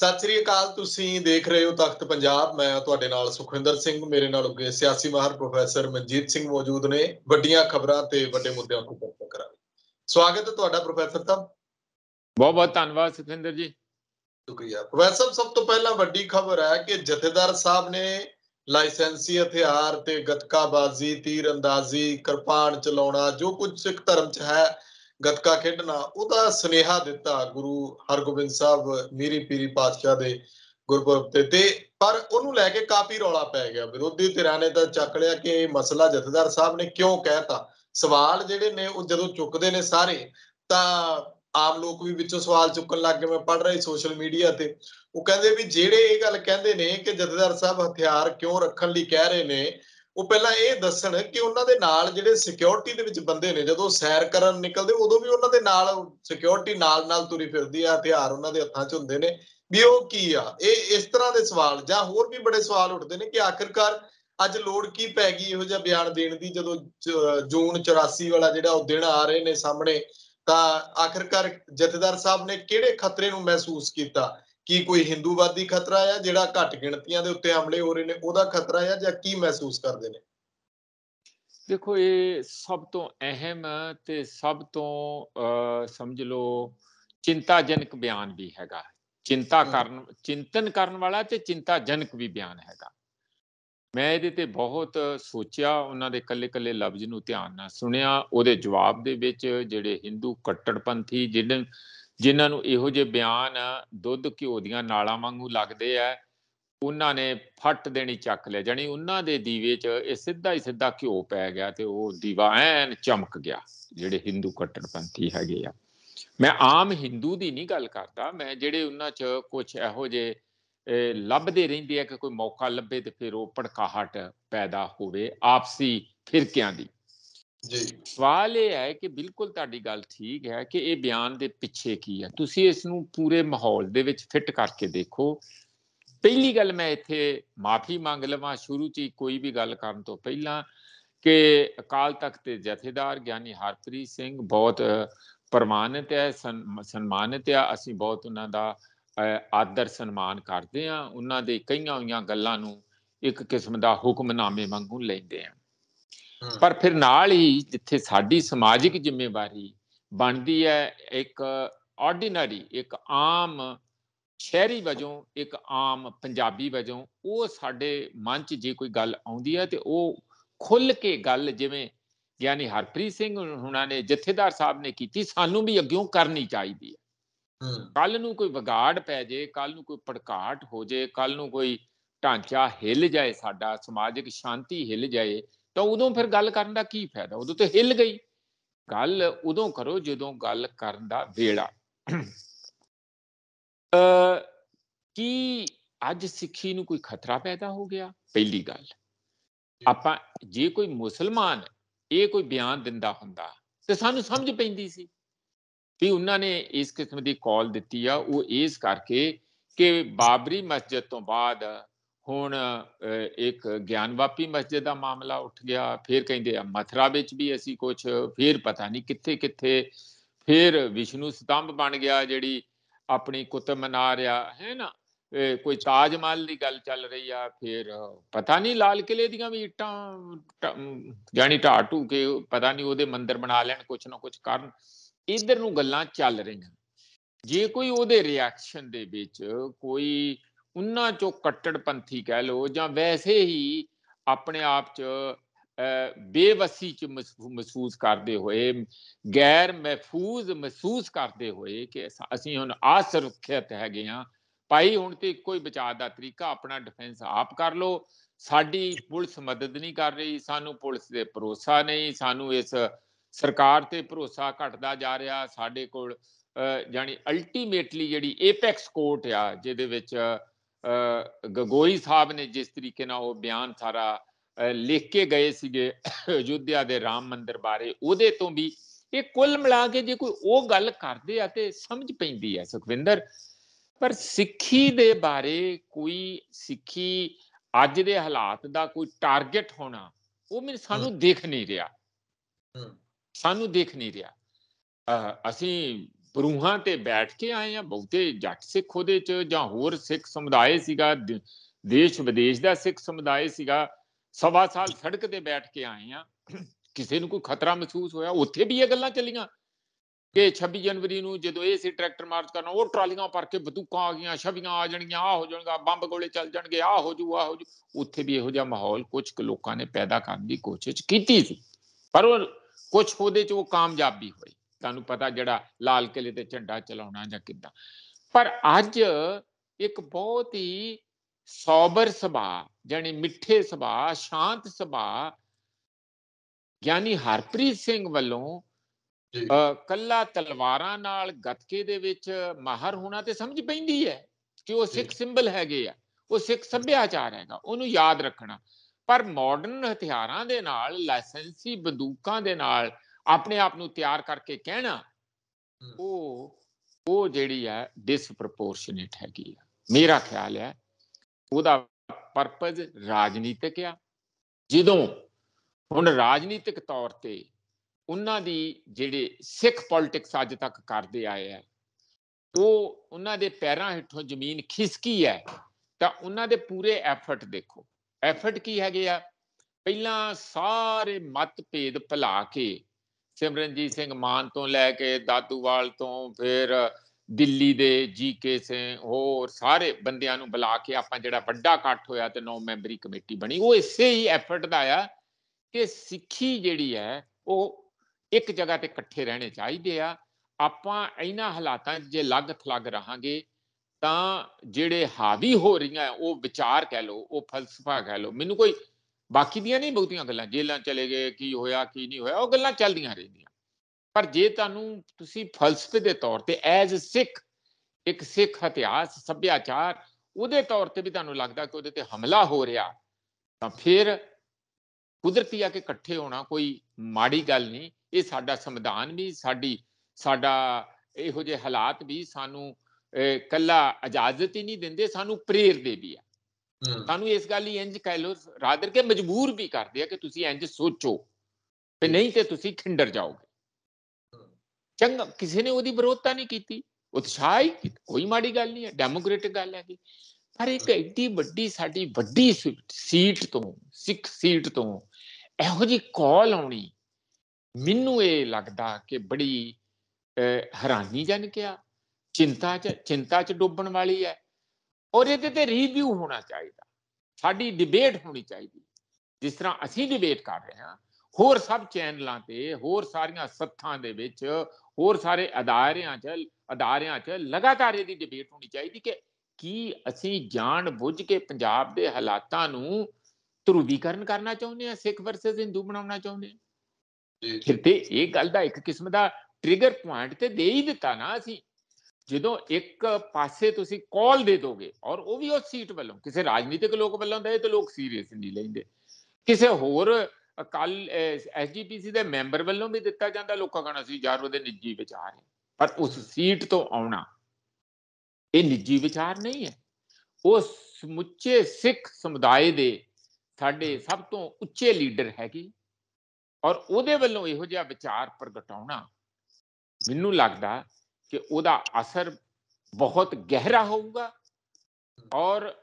ਸਤਿ ਸ੍ਰੀ ਅਕਾਲ ਤੁਸੀਂ ਦੇਖ ਰਹੇ ਹੋ ਤਖਤ ਪੰਜਾਬ ਮੈਂ ਤੁਹਾਡੇ ਨਾਲ ਸੁਖਵਿੰਦਰ ਸਿੰਘ ਮੇਰੇ ਨਾਲ ਉਹ ਸਿਆਸੀ ਮਾਹਰ ਪ੍ਰੋਫੈਸਰ ਮਨਜੀਤ ਸਿੰਘ ਮੌਜੂਦ ਨੇ ਵੱਡੀਆਂ ਖਬਰਾਂ ਤੇ ਵੱਡੇ ਮੁੱਦਿਆਂ ਤੋਂ ਚਰਚਾ ਕਰਾਂਗੇ ਸਵਾਗਤ ਹੈ ਤੁਹਾਡਾ ਪ੍ਰੋਫੈਸਰ ਸਾਹਿਬ ਬਹੁਤ ਬਹੁਤ ਧੰਨਵਾਦ ਸੁਖਵਿੰਦਰ ਜੀ ਸ਼ੁਕਰੀਆ ਪ੍ਰੋਫੈਸਰ ਸਭ ਤੋਂ ਪਹਿਲਾਂ ਵੱਡੀ ਖਬਰ ਹੈ ਕਿ ਜਥੇਦਾਰ ਸਾਹਿਬ ਨੇ ਲਾਇਸੈਂਸੀ ਹਥਿਆਰ ਤੇ ਗਤਕਾਬਾਜ਼ੀ ਤੀਰ ਅੰਦਾਜ਼ੀ ਕਿਰਪਾਨ ਚਲਾਉਣਾ ਜੋ ਕੁਝ ਸਿੱਖ ਧਰਮ 'ਚ ਹੈ ਗੱਤਕਾ ਖੇਡਣਾ ਉਹਦਾ ਸੁਨੇਹਾ ਦਿੱਤਾ ਗੁਰੂ ਹਰਗੋਬਿੰਦ ਸਾਹਿਬ ਮੀਰੀ ਪੀਰੀ ਪਾਤਸ਼ਾਹ ਦੇ ਗੁਰਪੁਰਬ ਤੇ ਤੇ ਪਰ ਉਹਨੂੰ ਲੈ ਕੇ ਕਾਫੀ ਰੌਲਾ ਪੈ ਗਿਆ ਵਿਰੋਧੀ ਧਿਰਾਂ ਨੇ ਤਾਂ ਚੱਕ ਲਿਆ ਕਿ ਇਹ ਮਸਲਾ ਜਥੇਦਾਰ ਸਾਹਿਬ ਨੇ ਕਿਉਂ ਕਹਿਤਾ ਸਵਾਲ ਜਿਹੜੇ ਨੇ ਉਹ ਜਦੋਂ ਚੁੱਕਦੇ ਨੇ ਸਾਰੇ ਤਾਂ ਆਮ ਲੋਕ ਵੀ ਵਿੱਚੋਂ ਸਵਾਲ ਚੁੱਕਣ ਲੱਗ ਗਏ ਮੈਂ ਪੜ ਰਹੀ ਸੋਸ਼ਲ ਮੀਡੀਆ ਤੇ ਉਹ ਕਹਿੰਦੇ ਵੀ ਜਿਹੜੇ ਇਹ ਗੱਲ ਕਹਿੰਦੇ ਨੇ ਕਿ ਜਥੇਦਾਰ ਸਾਹਿਬ ਹਥਿਆਰ ਕਿਉਂ ਰੱਖਣ ਲਈ ਕਹਿ ਰਹੇ ਨੇ ਉਹ ਪਹਿਲਾਂ ਇਹ ਦੱਸਣ ਕਿ ਉਹਨਾਂ ਦੇ ਨਾਲ ਜਿਹੜੇ ਸਿਕਿਉਰਿਟੀ ਦੇ ਵਿੱਚ ਬੰਦੇ ਨੇ ਜਦੋਂ ਸੈਰ ਕਰਨ ਨਿਕਲਦੇ ਉਦੋਂ ਵੀ ਉਹਨਾਂ ਦੇ ਨਾਲ ਸਿਕਿਉਰਿਟੀ ਨਾਲ ਨਾਲ ਤੁਰੀ ਫਿਰਦੀ ਆ ਹਥਿਆਰ ਉਹਨਾਂ ਦੇ ਹੱਥਾਂ 'ਚ ਹੁੰਦੇ ਨੇ ਵੀ ਉਹ ਕੀ ਆ ਇਹ ਇਸ ਤਰ੍ਹਾਂ ਦੇ ਸਵਾਲ ਜਾਂ ਹੋਰ ਵੀ ਬੜੇ ਸਵਾਲ ਉੱਠਦੇ ਨੇ ਕਿ ਆਖਿਰਕਾਰ ਅੱਜ ਲੋੜ ਕੀ ਪੈ ਗਈ ਇਹੋ ਜਿਹਾ ਬਿਆਨ ਦੇਣ ਦੀ ਜਦੋਂ ਜੂਨ 84 ਵਾਲਾ ਜਿਹੜਾ ਉਹ ਦਿਨ ਆ ਰਹੇ ਨੇ ਸਾਹਮਣੇ ਤਾਂ ਆਖਿਰਕਾਰ ਜਥੇਦਾਰ ਸਾਹਿਬ ਨੇ ਕਿਹੜੇ ਖਤਰੇ ਨੂੰ ਮਹਿਸੂਸ ਕੀਤਾ ਕੀ ਕੋਈ ਹਿੰਦੂਵਾਦੀ ਖਤਰਾ ਆ ਜਿਹੜਾ ਘੱਟ ਗਿਣਤੀਆਂ ਦੇ ਉੱਤੇ ਹਮਲੇ ਹੋ ਰਹੇ ਨੇ ਉਹਦਾ ਖਤਰਾ ਆ ਜਾਂ ਕੀ ਮਹਿਸੂਸ ਕਰਦੇ ਨੇ ਦੇਖੋ ਇਹ ਸਭ ਤੋਂ ਅਹਿਮ ਤੇ ਸਭ ਤੋਂ ਸਮਝ ਲਓ ਚਿੰਤਾਜਨਕ ਬਿਆਨ ਵੀ ਹੈਗਾ ਚਿੰਤਾ ਕਰਨ ਚਿੰਤਨ ਕਰਨ ਵਾਲਾ ਤੇ ਚਿੰਤਾਜਨਕ ਵੀ ਬਿਆਨ ਹੈਗਾ ਮੈਂ ਇਹਦੇ ਤੇ ਬਹੁਤ ਸੋਚਿਆ ਉਹਨਾਂ ਦੇ ਕੱਲੇ-ਕੱਲੇ ਲਫ਼ਜ਼ ਨੂੰ ਧਿਆਨ ਨਾਲ ਸੁਣਿਆ ਉਹਦੇ ਜਵਾਬ ਦੇ ਵਿੱਚ ਜਿਹੜੇ ਹਿੰਦੂ ਕੱਟੜਪੰਥੀ ਜਿਹਨਾਂ ਜਿਨ੍ਹਾਂ ਨੂੰ ਇਹੋ ਜਿਹੇ ਬਿਆਨ ਦੁੱਧ ਘਿਓ ਦੀਆਂ ਨਾਲਾਂ ਵਾਂਗੂ ਲੱਗਦੇ ਆ ਉਹਨਾਂ ਨੇ ਫੱਟ ਦੇਣੀ ਚੱਕ ਲਿਆ ਜਾਨੀ ਉਹਨਾਂ ਦੇ ਦੀਵੇ 'ਚ ਇਹ ਸਿੱਧਾ ਹੀ ਸਿੱਧਾ ਘਿਓ ਪੈ ਗਿਆ ਤੇ ਉਹ ਦੀਵਾ ਐਨ ਚਮਕ ਗਿਆ ਜਿਹੜੇ Hindu ਕੱਟੜਪੰਥੀ ਹੈਗੇ ਆ ਮੈਂ ਆਮ Hindu ਦੀ ਨਹੀਂ ਗੱਲ ਕਰਦਾ ਮੈਂ ਜਿਹੜੇ ਉਹਨਾਂ 'ਚ ਕੁਝ ਇਹੋ ਜਿਹੇ ਲੱਭਦੇ ਰਹਿੰਦੇ ਆ ਕਿ ਕੋਈ ਮੌਕਾ ਲੱਭੇ ਤੇ ਫਿਰ ਉਹ ਪੜਕਾਹਟ ਪੈਦਾ ਹੋਵੇ ਆਪਸੀ ਫਿਰਕਿਆਂ ਦੀ ਜੀ ਸਵਾਲ ਇਹ ਹੈ ਕਿ ਬਿਲਕੁਲ ਤੁਹਾਡੀ ਗੱਲ ਠੀਕ ਹੈ ਕਿ ਇਹ ਬਿਆਨ ਦੇ ਪਿੱਛੇ ਕੀ ਹੈ ਤੁਸੀਂ ਇਸ ਨੂੰ ਪੂਰੇ ਮਾਹੌਲ ਦੇ ਵਿੱਚ ਫਿੱਟ ਕਰਕੇ ਦੇਖੋ ਪਹਿਲੀ ਗੱਲ ਮੈਂ ਇੱਥੇ ਮਾਫੀ ਮੰਗ ਲਵਾਂ ਸ਼ੁਰੂ 'ਚ ਕੋਈ ਵੀ ਗੱਲ ਕਰਨ ਤੋਂ ਪਹਿਲਾਂ ਕਿ ਅਕਾਲ ਤਖਤ ਦੇ ਜਥੇਦਾਰ ਗਿਆਨੀ ਹਰਪ੍ਰੀਤ ਸਿੰਘ ਬਹੁਤ ਪਰਮਾਨਿਤ ਹੈ ਸਨਮਾਨਿਤ ਹੈ ਅਸੀਂ ਬਹੁਤ ਉਹਨਾਂ ਦਾ ਆਦਰ ਸਨਮਾਨ ਕਰਦੇ ਹਾਂ ਉਹਨਾਂ ਦੇ ਕਈਆਂ ਹੋਈਆਂ ਗੱਲਾਂ ਨੂੰ ਇੱਕ ਕਿਸਮ ਦਾ ਹੁਕਮਨਾਮੇ ਵਾਂਗੂ ਲੈਂਦੇ ਹਾਂ ਪਰ ਫਿਰ ਨਾਲ ਹੀ ਜਿੱਥੇ ਸਾਡੀ ਸਮਾਜਿਕ ਜ਼ਿੰਮੇਵਾਰੀ ਬਣਦੀ ਹੈ ਇੱਕ ਆਰਡੀਨਰੀ ਇੱਕ ਆਮ ਸ਼ਹਿਰੀ ਵਜੋਂ ਇੱਕ ਆਮ ਪੰਜਾਬੀ ਵਜੋਂ ਉਹ ਸਾਡੇ ਮਨ 'ਚ ਜੇ ਕੋਈ ਗੱਲ ਆਉਂਦੀ ਹੈ ਤੇ ਉਹ ਖੁੱਲ ਕੇ ਗੱਲ ਜਿਵੇਂ ਗਿਆਨੀ ਹਰਪ੍ਰੀਤ ਸਿੰਘ ਹੁਣਾਂ ਨੇ ਜਥੇਦਾਰ ਸਾਹਿਬ ਨੇ ਕੀਤੀ ਸਾਨੂੰ ਵੀ ਅੱਗਿਓਂ ਕਰਨੀ ਚਾਹੀਦੀ ਹੈ ਕੱਲ ਨੂੰ ਕੋਈ ਵਿਗਾੜ ਪੈ ਜੇ ਕੱਲ ਨੂੰ ਕੋਈ ਪੜਕਾਟ ਹੋ ਜੇ ਕੱਲ ਨੂੰ ਕੋਈ ਢਾਂਚਾ ਹਿੱਲ ਜਾਏ ਸਾਡਾ ਸਮਾਜਿਕ ਸ਼ਾਂਤੀ ਹਿੱਲ ਜਾਏ ਤਾਂ ਉਦੋਂ ਫਿਰ ਗੱਲ ਕਰਨ ਦਾ ਕੀ ਫਾਇਦਾ ਉਦੋਂ ਤੇ ਹਿੱਲ ਗਈ ਗੱਲ ਉਦੋਂ ਕਰੋ ਜਦੋਂ ਗੱਲ ਕਰਨ ਦਾ ਵੇਲਾ ਅ ਕੀ ਅੱਜ ਸਿੱਖੀ ਨੂੰ ਕੋਈ ਖਤਰਾ ਪੈਦਾ ਹੋ ਗਿਆ ਪਹਿਲੀ ਗੱਲ ਆਪਾਂ ਜੇ ਕੋਈ ਮੁਸਲਮਾਨ ਇਹ ਕੋਈ ਬਿਆਨ ਦਿੰਦਾ ਹੁੰਦਾ ਤੇ ਸਾਨੂੰ ਸਮਝ ਪੈਂਦੀ ਸੀ ਵੀ ਉਹਨਾਂ ਨੇ ਇਸ ਕਿਸਮ ਦੀ ਕਾਲ ਦਿੱਤੀ ਆ ਉਹ ਇਸ ਕਰਕੇ ਕਿ ਬਾਬਰੀ ਮਸਜਿਦ ਤੋਂ ਬਾਅਦ ਹੁਣ ਇੱਕ ਗਿਆਨਵਾਪੀ ਮਸਜਿਦ ਦਾ ਮਾਮਲਾ ਉੱਠ ਗਿਆ ਫਿਰ ਕਹਿੰਦੇ ਆ ਮਥਰਾ ਵਿੱਚ ਵੀ ਅਸੀਂ ਕੁਝ ਫਿਰ ਪਤਾ ਨਹੀਂ ਕਿੱਥੇ ਕਿੱਥੇ ਫਿਰ ਵਿਸ਼ਨੂੰ ਸਤੰਭ ਬਣ ਗਿਆ ਜਿਹੜੀ ਆਪਣੀ ਕੁੱਤ ਮਨਾ ਆ ਹੈ ਨਾ ਕੋਈ ਤਾਜ ਮਹਿਲ ਦੀ ਗੱਲ ਚੱਲ ਰਹੀ ਆ ਫਿਰ ਪਤਾ ਨਹੀਂ ਲਾਲ ਕਿਲੇ ਦੀਆਂ ਵੀ ਇੱਟਾਂ ਜਾਨੀ ਟੂ ਕੇ ਪਤਾ ਨਹੀਂ ਉਹਦੇ ਮੰਦਰ ਬਣਾ ਲੈਣ ਕੁਛ ਨਾ ਕੁਛ ਕਰਨ ਇਧਰ ਨੂੰ ਗੱਲਾਂ ਚੱਲ ਰਹੀਆਂ ਜੇ ਕੋਈ ਉਹਦੇ ਰਿਐਕਸ਼ਨ ਦੇ ਵਿੱਚ ਕੋਈ ਉਹਨਾਂ ਚੋਂ ਕੱਟੜਪੰਥੀ ਕਹਿ ਲੋ ਜਾਂ ਵੈਸੇ ਹੀ ਆਪਣੇ ਆਪ 'ਚ ਬੇਵਸੀ ਚ ਮਹਿਸੂਸ ਕਰਦੇ ਹੋਏ ਗੈਰ ਮਹਿਫੂਜ਼ ਮਹਿਸੂਸ ਕਰਦੇ ਹੋਏ ਕਿ ਅਸੀਂ ਹੁਣ ਆਸਰਖਿਅਤ ਹੈਗੇ ਆ ਭਾਈ ਹੁਣ ਤੇ ਕੋਈ ਬਚਾਅ ਦਾ ਤਰੀਕਾ ਆਪਣਾ ਡਿਫੈਂਸ ਆਪ ਕਰ ਲੋ ਸਾਡੀ ਪੁਲਿਸ ਮਦਦ ਨਹੀਂ ਕਰ ਰਹੀ ਸਾਨੂੰ ਪੁਲਿਸ ਦੇ ਭਰੋਸਾ ਨਹੀਂ ਸਾਨੂੰ ਇਸ ਸਰਕਾਰ ਤੇ ਭਰੋਸਾ ਘਟਦਾ ਜਾ ਰਿਹਾ ਸਾਡੇ ਕੋਲ ਜਾਨੀ ਅਲਟੀਮੇਟਲੀ ਜਿਹੜੀ ਏਪੈਕਸ ਕੋਰਟ ਆ ਜਿਹਦੇ ਵਿੱਚ ਗਗੋਈ ਸਾਹਿਬ ਨੇ ਜਿਸ ਤਰੀਕੇ ਨਾਲ ਉਹ ਬਿਆਨ ਸਾਰਾ ਲਿਖ ਕੇ ਗਏ ਸੀਗੇ ਅਯੁੱਧਿਆ ਦੇ ਰਾਮ ਮੰਦਿਰ ਬਾਰੇ ਉਹਦੇ ਤੋਂ ਵੀ ਇਹ ਕੁੱਲ ਮਿਲਾ ਕੇ ਜੇ ਕੋਈ ਉਹ ਗੱਲ ਕਰਦੇ ਆ ਤੇ ਸਮਝ ਪੈਂਦੀ ਹੈ ਸੁਖਵਿੰਦਰ ਪਰ ਸਿੱਖੀ ਦੇ ਬਾਰੇ ਕੋਈ ਸਿੱਖੀ ਅੱਜ ਦੇ ਹਾਲਾਤ ਦਾ ਕੋਈ ਟਾਰਗੇਟ ਹੋਣਾ ਉਹ ਮੈਨੂੰ ਸਾਨੂੰ ਦੇਖ ਨਹੀਂ ਰਿਹਾ ਸਾਨੂੰ ਦੇਖ ਨਹੀਂ ਰਿਹਾ ਅਸੀਂ ਬਰੂਹਾਂ ਤੇ ਬੈਠ ਕੇ ਆਏ ਆ ਬਹੁਤੇ ਜੱਟ ਸਿੱਖ ਉਹਦੇ ਚ ਜਾਂ ਹੋਰ ਸਿੱਖ ਸਮੁਦਾਇ ਸੀਗਾ ਦੇਸ਼ ਵਿਦੇਸ਼ ਦਾ ਸਿੱਖ ਸਮੁਦਾਇ ਸੀਗਾ ਸਵਾ ਸਾਲ ਸੜਕ ਤੇ ਬੈਠ ਕੇ ਆਏ ਆ ਕਿਸੇ ਨੂੰ ਕੋਈ ਖਤਰਾ ਮਹਿਸੂਸ ਹੋਇਆ ਉੱਥੇ ਵੀ ਇਹ ਗੱਲਾਂ ਚੱਲੀਆਂ ਕਿ 26 ਜਨਵਰੀ ਨੂੰ ਜਦੋਂ ਇਹ ਸੀ ਟਰੈਕਟਰ ਮਾਰਚ ਕਰਨਾ ਉਹ ਟਰਾਲੀਆਂ ਪਰ ਕੇ ਬਦੂਕਾਂ ਆ ਗਈਆਂ ਛਵੀਆਂ ਆ ਜਾਣਗੀਆਂ ਆ ਹੋ ਜਾਣਗਾ ਬੰਬ ਗੋਲੇ ਚੱਲ ਜਾਣਗੇ ਆ ਹੋ ਜੂ ਆ ਹੋ ਜੂ ਉੱਥੇ ਵੀ ਇਹੋ ਜਿਹਾ ਮਾਹੌਲ ਕੁਝ ਲੋਕਾਂ ਨੇ ਪੈਦਾ ਕਰਨ ਦੀ ਕੋਸ਼ਿਸ਼ ਕੀਤੀ ਸੀ ਪਰ ਉਹ ਕੁਝ ਉਹਦੇ ਚ ਉਹ ਕਾਮਯਾਬ ਵੀ ਹੋਈ ਤੁਹਾਨੂੰ ਪਤਾ ਜਿਹੜਾ ਲਾਲ ਕਿਲੇ ਤੇ ਝੰਡਾ ਚਲਾਉਣਾ ਜਾਂ ਕਿੱਦਾਂ ਪਰ ਅੱਜ ਇੱਕ ਬਹੁਤ ਹੀ ਸੌਬਰ ਸੁਭਾ ਜਾਨੀ ਮਿੱਠੇ ਸੁਭਾ ਸ਼ਾਂਤ ਸੁਭਾ ਗਿਆਨੀ ਹਰਪ੍ਰੀਤ ਸਿੰਘ ਵੱਲੋਂ ਕੱਲਾ ਤਲਵਾਰਾਂ ਨਾਲ ਗੱਤਕੇ ਦੇ ਵਿੱਚ ਮਾਹਰ ਹੋਣਾ ਤੇ ਸਮਝ ਪੈਂਦੀ ਹੈ ਕਿ ਉਹ ਸਿੱਖ ਸਿੰਬਲ ਹੈਗੇ ਆ ਉਹ ਸਿੱਖ ਸੱਭਿਆਚਾਰ ਹੈਗਾ ਉਹਨੂੰ ਯਾਦ ਰੱਖਣਾ ਪਰ ਮਾਡਰਨ ਹਥਿਆਰਾਂ ਦੇ ਨਾਲ ਲਾਇਸੈਂਸੀ ਬੰਦੂਕਾਂ ਦੇ ਨਾਲ ਆਪਣੇ ਆਪ ਨੂੰ ਤਿਆਰ ਕਰਕੇ ਕਹਿਣਾ ਉਹ ਉਹ ਜਿਹੜੀ ਹੈ ਡਿਸਪ੍ਰੋਪੋਰਸ਼ਨੇਟ ਹੈਗੀ ਆ ਮੇਰਾ ਖਿਆਲ ਹੈ ਉਹਦਾ ਪਰਪਸ ਰਾਜਨੀਤਿਕ ਆ ਜਦੋਂ ਹੁਣ ਰਾਜਨੀਤਿਕ ਤੌਰ ਤੇ ਉਹਨਾਂ ਦੀ ਜਿਹੜੇ ਸਿੱਖ ਪੋਲਿਟਿਕਸ ਅੱਜ ਤੱਕ ਕਰਦੇ ਆਏ ਆ ਉਹ ਉਹਨਾਂ ਦੇ ਪੈਰਾਂ ਹੇਠੋਂ ਜ਼ਮੀਨ ਖਿਸਕੀ ਹੈ ਤਾਂ ਉਹਨਾਂ ਦੇ ਪੂਰੇ ਐਫਰਟ ਦੇਖੋ ਐਫਰਟ ਕੀ ਹੈਗੇ ਆ ਪਹਿਲਾਂ ਸਾਰੇ ਮਤਭੇਦ ਭੁਲਾ ਕੇ ਸਿਮਰਨਜੀਤ ਸਿੰਘ ਮਾਨ ਤੋਂ ਲੈ ਕੇ ਦਾਤੂਵਾਲ ਤੋਂ ਫਿਰ ਦਿੱਲੀ ਦੇ ਜੀਕੇ ਸੇ ਹੋਰ ਸਾਰੇ ਬੰਦਿਆਂ ਨੂੰ ਬੁਲਾ ਕੇ ਆਪਾਂ ਜਿਹੜਾ ਵੱਡਾ ਇਕੱਠ ਹੋਇਆ ਤੇ 9 ਮੈਂਬਰੀ ਕਮੇਟੀ ਬਣੀ ਉਹ ਇਸੇ ਹੀ ਐਫਰਟ ਦਾ ਆ ਕਿ ਸਿੱਖੀ ਜਿਹੜੀ ਹੈ ਉਹ ਇੱਕ ਜਗ੍ਹਾ ਤੇ ਇਕੱਠੇ ਰਹਿਣੇ ਚਾਹੀਦੇ ਆ ਆਪਾਂ ਇਹਨਾਂ ਹਾਲਾਤਾਂ 'ਚ ਜੇ ਲੱਗ ਥਲੱਗ ਰਹਾਂਗੇ ਤਾਂ ਜਿਹੜੇ ਹਾਵੀ ਹੋ ਰਹੀਆਂ ਉਹ ਵਿਚਾਰ ਕਹਿ ਲੋ ਉਹ ਫਲਸਫਾ ਕਹਿ ਲੋ ਮੈਨੂੰ ਕੋਈ ਬਾਕੀ ਦੀਆਂ ਨਹੀਂ ਬਹੁਤੀਆਂ ਗੱਲਾਂ ਜੇਲਾਂ ਚਲੇ ਗਏ ਕੀ ਹੋਇਆ ਕੀ ਨਹੀਂ ਹੋਇਆ ਉਹ ਗੱਲਾਂ ਚੱਲਦੀਆਂ ਰਹਿੰਦੀਆਂ ਪਰ ਜੇ ਤੁਹਾਨੂੰ ਤੁਸੀਂ ਫਲਸਫੇ ਦੇ ਤੌਰ ਤੇ ਐਜ਼ ਅ ਸਿੱਖ ਇੱਕ ਸਿੱਖ ਇਤਿਹਾਸ ਸੱਭਿਆਚਾਰ ਉਹਦੇ ਤੌਰ ਤੇ ਵੀ ਤੁਹਾਨੂੰ ਲੱਗਦਾ ਕਿ ਉਹਦੇ ਤੇ ਹਮਲਾ ਹੋ ਰਿਹਾ ਤਾਂ ਫਿਰ ਕੁਦਰਤੀ ਆ ਕੇ ਇਕੱਠੇ ਹੋਣਾ ਕੋਈ ਮਾੜੀ ਗੱਲ ਨਹੀਂ ਇਹ ਸਾਡਾ ਸੰਵਿਧਾਨ ਵੀ ਸਾਡੀ ਸਾਡਾ ਇਹੋ ਜਿਹੇ ਹਾਲਾਤ ਵੀ ਸਾਨੂੰ ਕੱਲਾ ਇਜਾਜ਼ਤ ਹੀ ਨਹੀਂ ਦਿੰਦੇ ਸਾਨੂੰ ਪ੍ਰੇਰ ਦੇ ਵੀ ਆ ਸਾਨੂੰ ਇਸ ਗੱਲ ਹੀ ਇੰਜ ਕਹਿ ਲੋ ਰਾਦਰ ਕੇ ਮਜਬੂਰ ਵੀ ਕਰਦੇ ਆ ਕਿ ਤੁਸੀਂ ਇੰਜ ਸੋਚੋ ਤੇ ਨਹੀਂ ਤੇ ਤੁਸੀਂ ਖਿੰਡਰ ਜਾਓਗੇ ਚੰਗਾ ਕਿਸੇ ਨੇ ਉਹਦੀ ਵਿਰੋਧਤਾ ਨਹੀਂ ਕੀਤੀ ਉਤਸ਼ਾਹ ਹੀ ਕੋਈ ਮਾੜੀ ਗੱਲ ਨਹੀਂ ਹੈ ਡੈਮੋਕ੍ਰੈਟਿਕ ਗੱਲ ਹੈ ਕਿ ਪਰ ਇੱਕ ਐਡੀ ਵੱਡੀ ਸਾਡੀ ਵੱਡੀ ਸੀਟ ਤੋਂ ਸਿੱਖ ਸੀਟ ਤੋਂ ਇਹੋ ਜੀ ਕਾਲ ਆਉਣੀ ਮੈਨੂੰ ਇਹ ਲੱਗਦਾ ਕਿ ਬੜੀ ਹੈਰਾਨੀ ਜਨਕ ਆ ਚਿੰਤਾ ਚ ਚਿੰਤਾ ਚ ਡੁੱਬਣ ਵਾਲੀ ਹੈ ਔਰ ਇਹਦੇ ਤੇ ਰਿਵਿਊ ਹੋਣਾ ਚਾਹੀਦਾ ਸਾਡੀ ਡਿਬੇਟ ਹੋਣੀ ਚਾਹੀਦੀ ਜਿਸ ਤਰ੍ਹਾਂ ਅਸੀਂ ਡਿਬੇਟ ਕਰ ਰਹੇ ਹਾਂ ਹੋਰ ਸਭ ਚੈਨਲਾਂ ਤੇ ਹੋਰ ਸਾਰੀਆਂ ਸੱਥਾਂ ਦੇ ਵਿੱਚ ਹੋਰ ਸਾਰੇ ਅਦਾਰਿਆਂ 'ਚ ਅਦਾਰਿਆਂ 'ਚ ਲਗਾਤਾਰ ਇਹਦੀ ਡਿਬੇਟ ਹੋਣੀ ਚਾਹੀਦੀ ਕਿ ਕੀ ਅਸੀਂ ਜਾਣ ਬੁੱਝ ਕੇ ਪੰਜਾਬ ਦੇ ਹਾਲਾਤਾਂ ਨੂੰ ਧਰੂਵੀਕਰਨ ਕਰਨਾ ਚਾਹੁੰਦੇ ਆ ਸਿੱਖ ਵਰਸਸ ਹਿੰਦੂ ਬਣਾਉਣਾ ਚਾਹੁੰਦੇ ਆ ਤੇ ਇਹ ਗੱਲ ਦਾ ਇੱਕ ਕਿਸਮ ਦਾ ਟ੍ਰਿਗਰ ਪੁਆਇੰਟ ਤੇ ਦੇ ਹੀ ਦਿੱਤਾ ਨਾ ਅਸੀਂ ਜਦੋਂ ਇੱਕ ਪਾਸੇ ਤੁਸੀਂ ਕਾਲ ਦੇ ਦੋਗੇ ਔਰ ਉਹ ਵੀ ਉਸ ਸੀਟ ਵੱਲੋਂ ਕਿਸੇ ਰਾਜਨੀਤਿਕ ਲੋਕ ਵੱਲੋਂ ਦਾ ਇਹ ਤਾਂ ਲੋਕ ਸੀਰੀਅਸ ਨਹੀਂ ਲੈਂਦੇ ਕਿਸੇ ਹੋਰ ਕੱਲ ਐਸਜੀਪੀਸੀ ਦੇ ਮੈਂਬਰ ਵੱਲੋਂ ਵੀ ਦਿੱਤਾ ਜਾਂਦਾ ਲੋਕਾਂ ਕਹਣਾ ਸੀ ਯਾਰ ਉਹਦੇ ਨਿੱਜੀ ਵਿਚਾਰ ਹੈ ਪਰ ਉਸ ਸੀਟ ਤੋਂ ਆਉਣਾ ਇਹ ਨਿੱਜੀ ਵਿਚਾਰ ਨਹੀਂ ਹੈ ਉਹ ਸਮੁੱਚੇ ਸਿੱਖ ਸਮੁਦਾਇ ਦੇ ਸਾਡੇ ਸਭ ਤੋਂ ਉੱਚੇ ਲੀਡਰ ਹੈਗੀ ਔਰ ਉਹਦੇ ਵੱਲੋਂ ਇਹੋ ਜਿਹਾ ਵਿਚਾਰ ਪ੍ਰਗਟਾਉਣਾ ਮੈਨੂੰ ਲੱਗਦਾ ਕਿ ਉਹਦਾ ਅਸਰ ਬਹੁਤ ਗਹਿਰਾ ਹੋਊਗਾ ਔਰ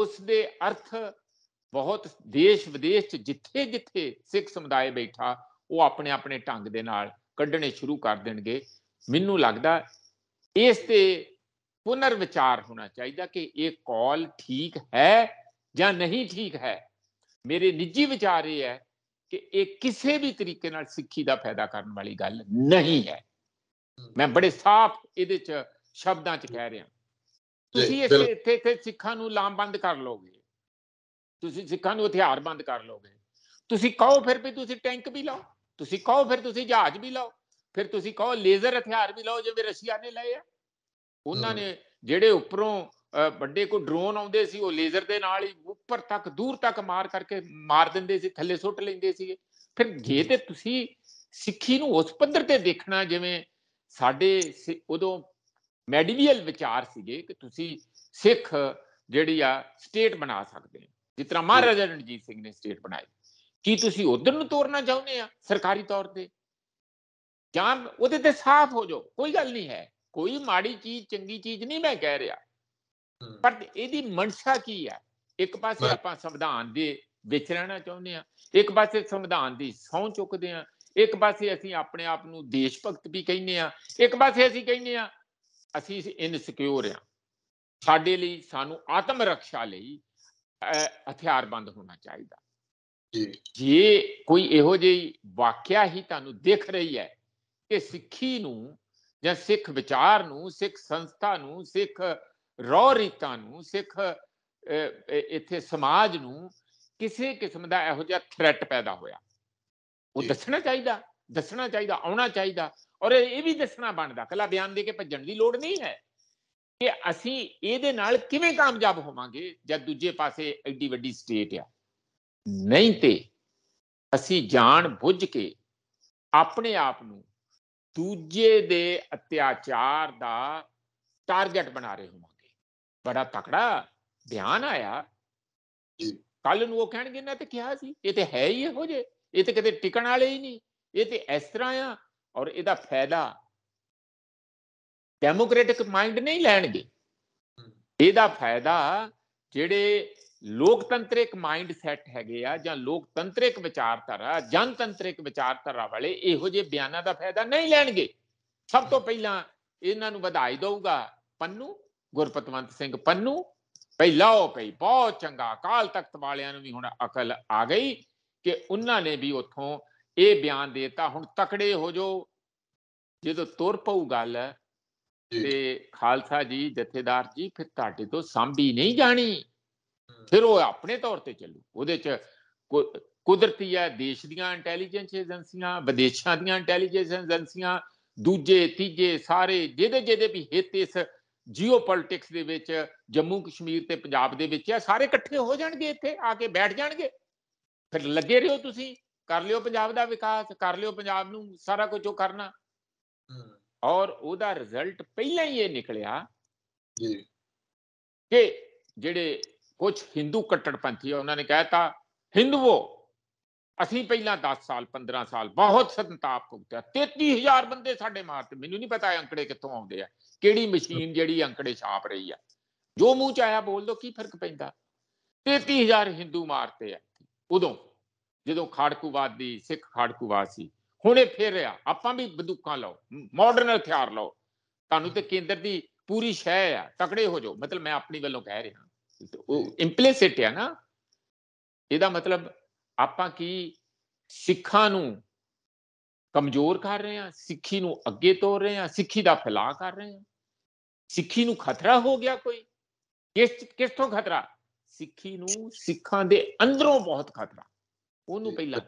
ਉਸ ਦੇ ਅਰਥ ਬਹੁਤ ਦੇਸ਼ ਵਿਦੇਸ਼ ਚ ਜਿੱਥੇ ਜਿੱਥੇ ਸਿੱਖ ਸਮੁਦਾਇ ਬੈਠਾ ਉਹ ਆਪਣੇ ਆਪਣੇ ਢੰਗ ਦੇ ਨਾਲ ਕੱਢਣੇ ਸ਼ੁਰੂ ਕਰ ਦੇਣਗੇ ਮੈਨੂੰ ਲੱਗਦਾ ਇਸ ਤੇ ਪੁਨਰ ਵਿਚਾਰ ਹੋਣਾ ਚਾਹੀਦਾ ਕਿ ਇਹ ਕਾਲ ਠੀਕ ਹੈ ਜਾਂ ਨਹੀਂ ਠੀਕ ਹੈ ਮੇਰੇ ਨਿੱਜੀ ਵਿਚਾਰ ਇਹ ਹੈ ਕਿ ਇਹ ਕਿਸੇ ਵੀ ਤਰੀਕੇ ਨਾਲ ਸਿੱਖੀ ਦਾ ਫਾਇਦਾ ਕਰਨ ਵਾਲੀ ਗੱਲ ਨਹੀਂ ਹੈ ਮੈਂ ਬੜੇ ਸਾਫ਼ ਇਹਦੇ ਚ ਸ਼ਬਦਾਂ ਚ ਕਹਿ ਰਿਹਾ ਤੁਸੀਂ ਇੱਥੇ ਇੱਥੇ ਸਿੱਖਾਂ ਨੂੰ ਲਾਮਬੰਦ ਕਰ ਲੋਗੇ ਤੁਸੀਂ ਸਿੱਖਾਂ ਨੂੰ ਹਥਿਆਰਬੰਦ ਕਰ ਲੋਗੇ ਤੁਸੀਂ ਕਹੋ ਫਿਰ ਵੀ ਤੁਸੀਂ ਟੈਂਕ ਵੀ ਲਾਓ ਤੁਸੀਂ ਕਹੋ ਫਿਰ ਤੁਸੀਂ ਜਹਾਜ਼ ਵੀ ਲਾਓ ਫਿਰ ਤੁਸੀਂ ਕਹੋ ਲੇਜ਼ਰ ਹਥਿਆਰ ਵੀ ਲਾਓ ਜਿਵੇਂ ਰਸ਼ੀਆ ਨੇ ਲਏ ਆ ਉਹਨਾਂ ਨੇ ਜਿਹੜੇ ਉੱਪਰੋਂ ਵੱਡੇ ਕੋ ਡਰੋਨ ਆਉਂਦੇ ਸੀ ਉਹ ਲੇਜ਼ਰ ਦੇ ਨਾਲ ਹੀ ਉੱਪਰ ਤੱਕ ਦੂਰ ਤੱਕ ਮਾਰ ਕਰਕੇ ਮਾਰ ਦਿੰਦੇ ਸੀ ਥੱਲੇ ਸੁੱਟ ਲੈਂਦੇ ਸੀ ਫਿਰ ਜੇ ਤੇ ਤੁਸੀਂ ਸਿੱਖੀ ਨੂੰ ਉਸ ਪੱਧਰ ਤੇ ਦੇਖਣਾ ਜਿਵੇਂ ਸਾਡੇ ਉਦੋਂ ਮੈਡੀਵੀਅਲ ਵਿਚਾਰ ਸੀਗੇ ਕਿ ਤੁਸੀਂ ਸਿੱਖ ਜਿਹੜੀ ਆ ਸਟੇਟ ਬਣਾ ਸਕਦੇ ਹੋ ਜਿਸ ਤਰ੍ਹਾਂ ਮਹਾਰਾਜਾ ਰਣਜੀਤ ਸਿੰਘ ਨੇ ਸਟੇਟ ਬਣਾਈ ਕੀ ਤੁਸੀਂ ਉਧਰ ਨੂੰ ਤੋਰਨਾ ਚਾਹੁੰਦੇ ਆ ਸਰਕਾਰੀ ਤੌਰ ਤੇ ਜਾਂ ਉਹਦੇ ਤੇ ਸਾਫ਼ ਹੋ ਜਾਓ ਕੋਈ ਗੱਲ ਨਹੀਂ ਹੈ ਕੋਈ ਮਾੜੀ ਚੀਜ਼ ਚੰਗੀ ਚੀਜ਼ ਨਹੀਂ ਮੈਂ ਕਹਿ ਰਿਹਾ ਪਰ ਇਹਦੀ ਮਨਸ਼ਾ ਕੀ ਹੈ ਇੱਕ ਪਾਸੇ ਆਪਾਂ ਸੰਵਿਧਾਨ ਦੇ ਵਿਚਰਣਾ ਰਹਿਣਾ ਚਾਹੁੰਦੇ ਆ ਇੱਕ ਪਾਸੇ ਸੰਵਿਧਾਨ ਦੀ ਸੌਂ ਚੁੱਕਦੇ ਆ ਇੱਕ ਪਾਸੇ ਅਸੀਂ ਆਪਣੇ ਆਪ ਨੂੰ ਦੇਸ਼ ਭਗਤ ਵੀ ਕਹਿੰਦੇ ਆ ਇੱਕ ਪਾਸੇ ਅਸੀਂ ਕਹਿੰਦੇ ਆ ਅਸੀਂ ਇਨਸਿਕਿਉਰ ਆ ਸਾਡੇ ਲਈ ਸਾਨੂੰ ਆਤਮ ਰੱਖਿਆ ਲਈ ਹਥਿਆਰਬੰਦ ਹੋਣਾ ਚਾਹੀਦਾ ਜੇ ਕੋਈ ਇਹੋ ਜਿਹੀ ਵਾਕਿਆ ਹੀ ਤੁਹਾਨੂੰ ਦਿਖ ਰਹੀ ਹੈ ਕਿ ਸਿੱਖੀ ਨੂੰ ਜਾਂ ਸਿੱਖ ਵਿਚਾਰ ਨੂੰ ਸਿੱਖ ਸੰਸਥਾ ਨੂੰ ਸਿੱਖ ਰੋ ਰੀਤਾਂ ਨੂੰ ਸਿੱਖ ਇੱਥੇ ਸਮਾਜ ਨੂੰ ਕਿਸੇ ਕਿਸਮ ਦਾ ਇਹੋ ਜਿਹਾ ਥ੍ਰੈਟ ਪੈਦਾ ਹੋਇਆ ਉਹ ਦੱਸਣਾ ਚਾਹੀਦਾ ਦੱਸਣਾ ਚਾਹੀਦਾ ਆਉਣਾ ਚਾਹੀਦਾ ਔਰ ਇਹ ਵੀ ਦੱਸਣਾ ਬਣਦਾ ਕਿਲਾ ਬਿਆਨ ਦੇ ਕੇ ਭੱਜਣ ਦੀ ਲੋੜ ਨਹੀਂ ਹੈ ਕਿ ਅਸੀਂ ਇਹਦੇ ਨਾਲ ਕਿਵੇਂ ਕਾਮਯਾਬ ਹੋਵਾਂਗੇ ਜਦ ਦੂਜੇ ਪਾਸੇ ਐਡੀ ਵੱਡੀ ਸਟੇਟ ਆ ਨਹੀਂ ਤੇ ਅਸੀਂ ਜਾਣ ਬੁੱਝ ਕੇ ਆਪਣੇ ਆਪ ਨੂੰ ਦੂਜੇ ਦੇ ਅਤਿਆਚਾਰ ਦਾ ਟਾਰਗੇਟ ਬਣਾ ਰਹੇ ਹੋਵਾਂਗੇ ਬੜਾ ਤਕੜਾ ਬਿਆਨ ਆਇਆ ਕੱਲ ਨੂੰ ਉਹ ਕਹਿਣਗੇ ਨਾ ਤੇ ਕਿਹਾ ਸੀ ਇਹ ਤੇ ਹੈ ਹੀ ਇਹੋ ਜੇ ਇਹ ਤੇ ਕਦੇ ਟਿਕਣ ਵਾਲੇ ਹੀ ਨਹੀਂ ਇਹ ਤੇ ਇਸ ਤਰ੍ਹਾਂ ਆ ਔਰ ਇਹਦਾ ਫਾਇਦਾ ਡੈਮੋਕ੍ਰੈਟਿਕ ਮਾਈਂਡ ਨਹੀਂ ਲੈਣਗੇ ਇਹਦਾ ਫਾਇਦਾ ਜਿਹੜੇ ਲੋਕਤੰਤਰਿਕ ਮਾਈਂਡ ਸੈਟ ਹੈਗੇ ਆ ਜਾਂ ਲੋਕਤੰਤਰਿਕ ਵਿਚਾਰਧਾਰਾ ਜਨਤੰਤਰਿਕ ਵਿਚਾਰਧਾਰਾ ਵਾਲੇ ਇਹੋ ਜਿਹੇ ਬਿਆਨਾਂ ਦਾ ਫਾਇਦਾ ਨਹੀਂ ਲੈਣਗੇ ਸਭ ਤੋਂ ਪਹਿਲਾਂ ਇਹਨਾਂ ਨੂੰ ਵਧਾਈ ਦਊਗਾ ਪੰਨੂ ਗੁਰਪਤਵੰਤ ਸਿੰਘ ਪੰਨੂ ਪਹਿਲਾ ਉਹ ਪਈ ਬਹੁਤ ਚੰਗਾ ਕਾਲ ਤਖਤ ਵਾਲਿਆਂ ਨੂੰ ਵੀ ਹੁਣ ਅਕਲ ਆ ਗਈ ਕਿ ਉਹਨਾਂ ਨੇ ਵੀ ਉਥੋਂ ਇਹ ਬਿਆਨ ਦਿੱਤਾ ਹੁਣ ਤਕੜੇ ਹੋ ਜੋ ਜਦੋਂ ਤੁਰ ਪਊ ਗੱਲ ਤੇ ਖਾਲਸਾ ਜੀ ਜਥੇਦਾਰ ਜੀ ਫਿਰ ਤੁਹਾਡੇ ਤੋਂ ਸਾਂਭੀ ਨਹੀਂ ਜਾਣੀ ਫਿਰ ਉਹ ਆਪਣੇ ਤੌਰ ਤੇ ਚੱਲੂ ਉਹਦੇ ਚ ਕੁਦਰਤੀ ਹੈ ਦੇਸ਼ ਦੀਆਂ ਇੰਟੈਲੀਜੈਂਸ ਏਜੰਸੀਆਂ ਵਿਦੇਸ਼ਾਂ ਦੀਆਂ ਇੰਟੈਲੀਜੈਂਸ ਏਜੰਸੀਆਂ ਦੂਜੇ ਤੀਜੇ ਸਾਰੇ ਜਿਹਦੇ ਜਿਹਦੇ ਵੀ ਹਿੱਤ ਇਸ ਜੀਓਪੋਲਿਟਿਕਸ ਦੇ ਵਿੱਚ ਜੰਮੂ ਕਸ਼ਮੀਰ ਤੇ ਪੰਜਾਬ ਦੇ ਵਿੱਚ ਆ ਸਾਰੇ ਇਕੱਠੇ ਹੋ ਜਾਣਗੇ ਇੱਥੇ ਆ ਕੇ ਬੈਠ ਜਾਣਗੇ ਫਿਰ ਲੱਗੇ ਰਹੋ ਤੁਸੀਂ ਕਰ ਲਿਓ ਪੰਜਾਬ ਦਾ ਵਿਕਾਸ ਕਰ ਲਿਓ ਪੰਜਾਬ ਨੂੰ ਸਾਰਾ ਕੁਝ ਉਹ ਕਰਨਾ ਔਰ ਉਹਦਾ ਰਿਜ਼ਲਟ ਪਹਿਲਾਂ ਹੀ ਇਹ ਨਿਕਲਿਆ ਜੀ ਕਿ ਜਿਹੜੇ ਕੁਝ ਹਿੰਦੂ ਕੱਟੜਪੰਥੀ ਉਹਨਾਂ ਨੇ ਕਹਿਤਾ ਹਿੰਦੂਓ ਅਸੀਂ ਪਹਿਲਾਂ 10 ਸਾਲ 15 ਸਾਲ ਬਹੁਤ ਸੰਤਾਪ ਭੁਗਤਿਆ 33000 ਬੰਦੇ ਸਾਡੇ ਮਾਰਤੇ ਮੈਨੂੰ ਨਹੀਂ ਪਤਾ ਅੰਕੜੇ ਕਿੱਥੋਂ ਆਉਂਦੇ ਆ ਕਿਹੜੀ ਮਸ਼ੀਨ ਜਿਹੜੀ ਅੰਕੜੇ ਛਾਪ ਰਹੀ ਆ ਜੋ ਮੂੰਹ ਚ ਆਇਆ ਬੋਲ ਦੋ ਕੀ ਫਰਕ ਪੈਂਦਾ 33000 ਹਿੰਦੂ ਮਾਰਤੇ ਆ ਉਦੋਂ ਜਦੋਂ ਖਾੜਕੂਵਾਦ ਦੀ ਸਿੱਖ ਖਾੜਕੂਵਾਦ ਸੀ ਹੁਣ ਇਹ ਫੇਰ ਰਿਹਾ ਆਪਾਂ ਵੀ ਬੰਦੂਕਾਂ ਲਾਓ ਮਾਡਰਨ ਹਥਿਆਰ ਲਾਓ ਤੁਹਾਨੂੰ ਤੇ ਕੇਂਦਰ ਦੀ ਪੂਰੀ ਸ਼ੈ ਆ ਤਕੜੇ ਹੋ ਜਾਓ ਮਤਲਬ ਮੈਂ ਆਪਣੀ ਵੱਲੋਂ ਕਹਿ ਰਿਹਾ ਉਹ ਇੰਪਲੀਸਿਟ ਆ ਨਾ ਇਹਦਾ ਮਤਲਬ ਆਪਾਂ ਕੀ ਸਿੱਖਾਂ ਨੂੰ ਕਮਜ਼ੋਰ ਕਰ ਰਹੇ ਆ ਸਿੱਖੀ ਨੂੰ ਅੱਗੇ ਤੋਰ ਰਹੇ ਆ ਸਿੱਖੀ ਦਾ ਫਲਾਹ ਕਰ ਰਹੇ ਆ ਸਿੱਖੀ ਨੂੰ ਖਤਰਾ ਹੋ ਗਿਆ ਕੋਈ ਕਿਸ ਕਿਸ ਤੋਂ ਖਤਰਾ ਸਿੱਖੀ ਨੂੰ ਸਿੱਖਾਂ ਦੇ ਅੰਦਰੋਂ ਬਹੁਤ ਖਤਰਾ ਉਹਨੂੰ ਪਹਿਲਾਂ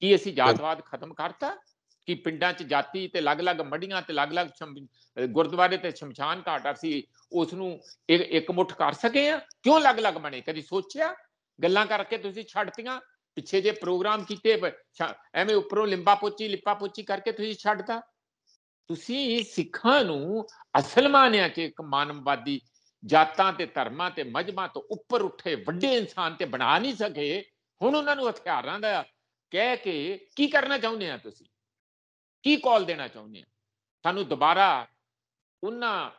ਕੀ ਅਸੀਂ ਜਾਤਵਾਦ ਖਤਮ ਕਰਤਾ ਕਿ ਪਿੰਡਾਂ 'ਚ ਜਾਤੀ ਤੇ ਅਲੱਗ-ਅਲੱਗ ਮੜੀਆਂ ਤੇ ਅਲੱਗ-ਅਲੱਗ ਗੁਰਦੁਆਰੇ ਤੇ ਸ਼ਮਸ਼ਾਨ ਘਾਟ ਅਸੀਂ ਉਸ ਨੂੰ ਇੱਕ ਮੁੱਠ ਕਰ ਸਕੇ ਆ ਕਿਉਂ ਅਲੱਗ-ਅਲੱਗ ਬਣੇ ਕਦੀ ਸੋਚਿਆ ਗੱਲਾਂ ਕਰਕੇ ਤੁਸੀਂ ਛੱਡਤੀਆਂ ਪਿੱਛੇ ਜੇ ਪ੍ਰੋਗਰਾਮ ਕੀਤੇ ਐਵੇਂ ਉੱਪਰੋਂ ਲਿੰਬਾ ਪੋਚੀ ਲਿੱਪਾ ਪੋਚੀ ਕਰਕੇ ਤੁਸੀਂ ਛੱਡਤਾ ਤੁਸੀਂ ਸਿੱਖਾਂ ਨੂੰ ਅਸਲ ਮਾਨਿਆ ਕਿ ਇੱਕ ਮਾਨਵਵਾਦੀ ਜਾਤਾਂ ਤੇ ਧਰਮਾਂ ਤੇ ਮਜਮਾਂ ਤੋਂ ਉੱਪਰ ਉੱਠੇ ਵੱਡੇ ਇਨਸਾਨ ਤੇ ਬਣਾ ਨਹੀਂ ਸਕੇ ਹੁਣ ਉਹਨਾਂ ਨੂੰ ਹਥਿਆਰਾਂ ਦਾ ਕਹਿ ਕੇ ਕੀ ਕਰਨਾ ਚਾਹੁੰਦੇ ਆ ਤੁਸੀਂ ਕੀ ਕਾਲ ਦੇਣਾ ਚਾਹੁੰਦੇ ਆ ਸਾਨੂੰ ਦੁਬਾਰਾ ਉਹਨਾਂ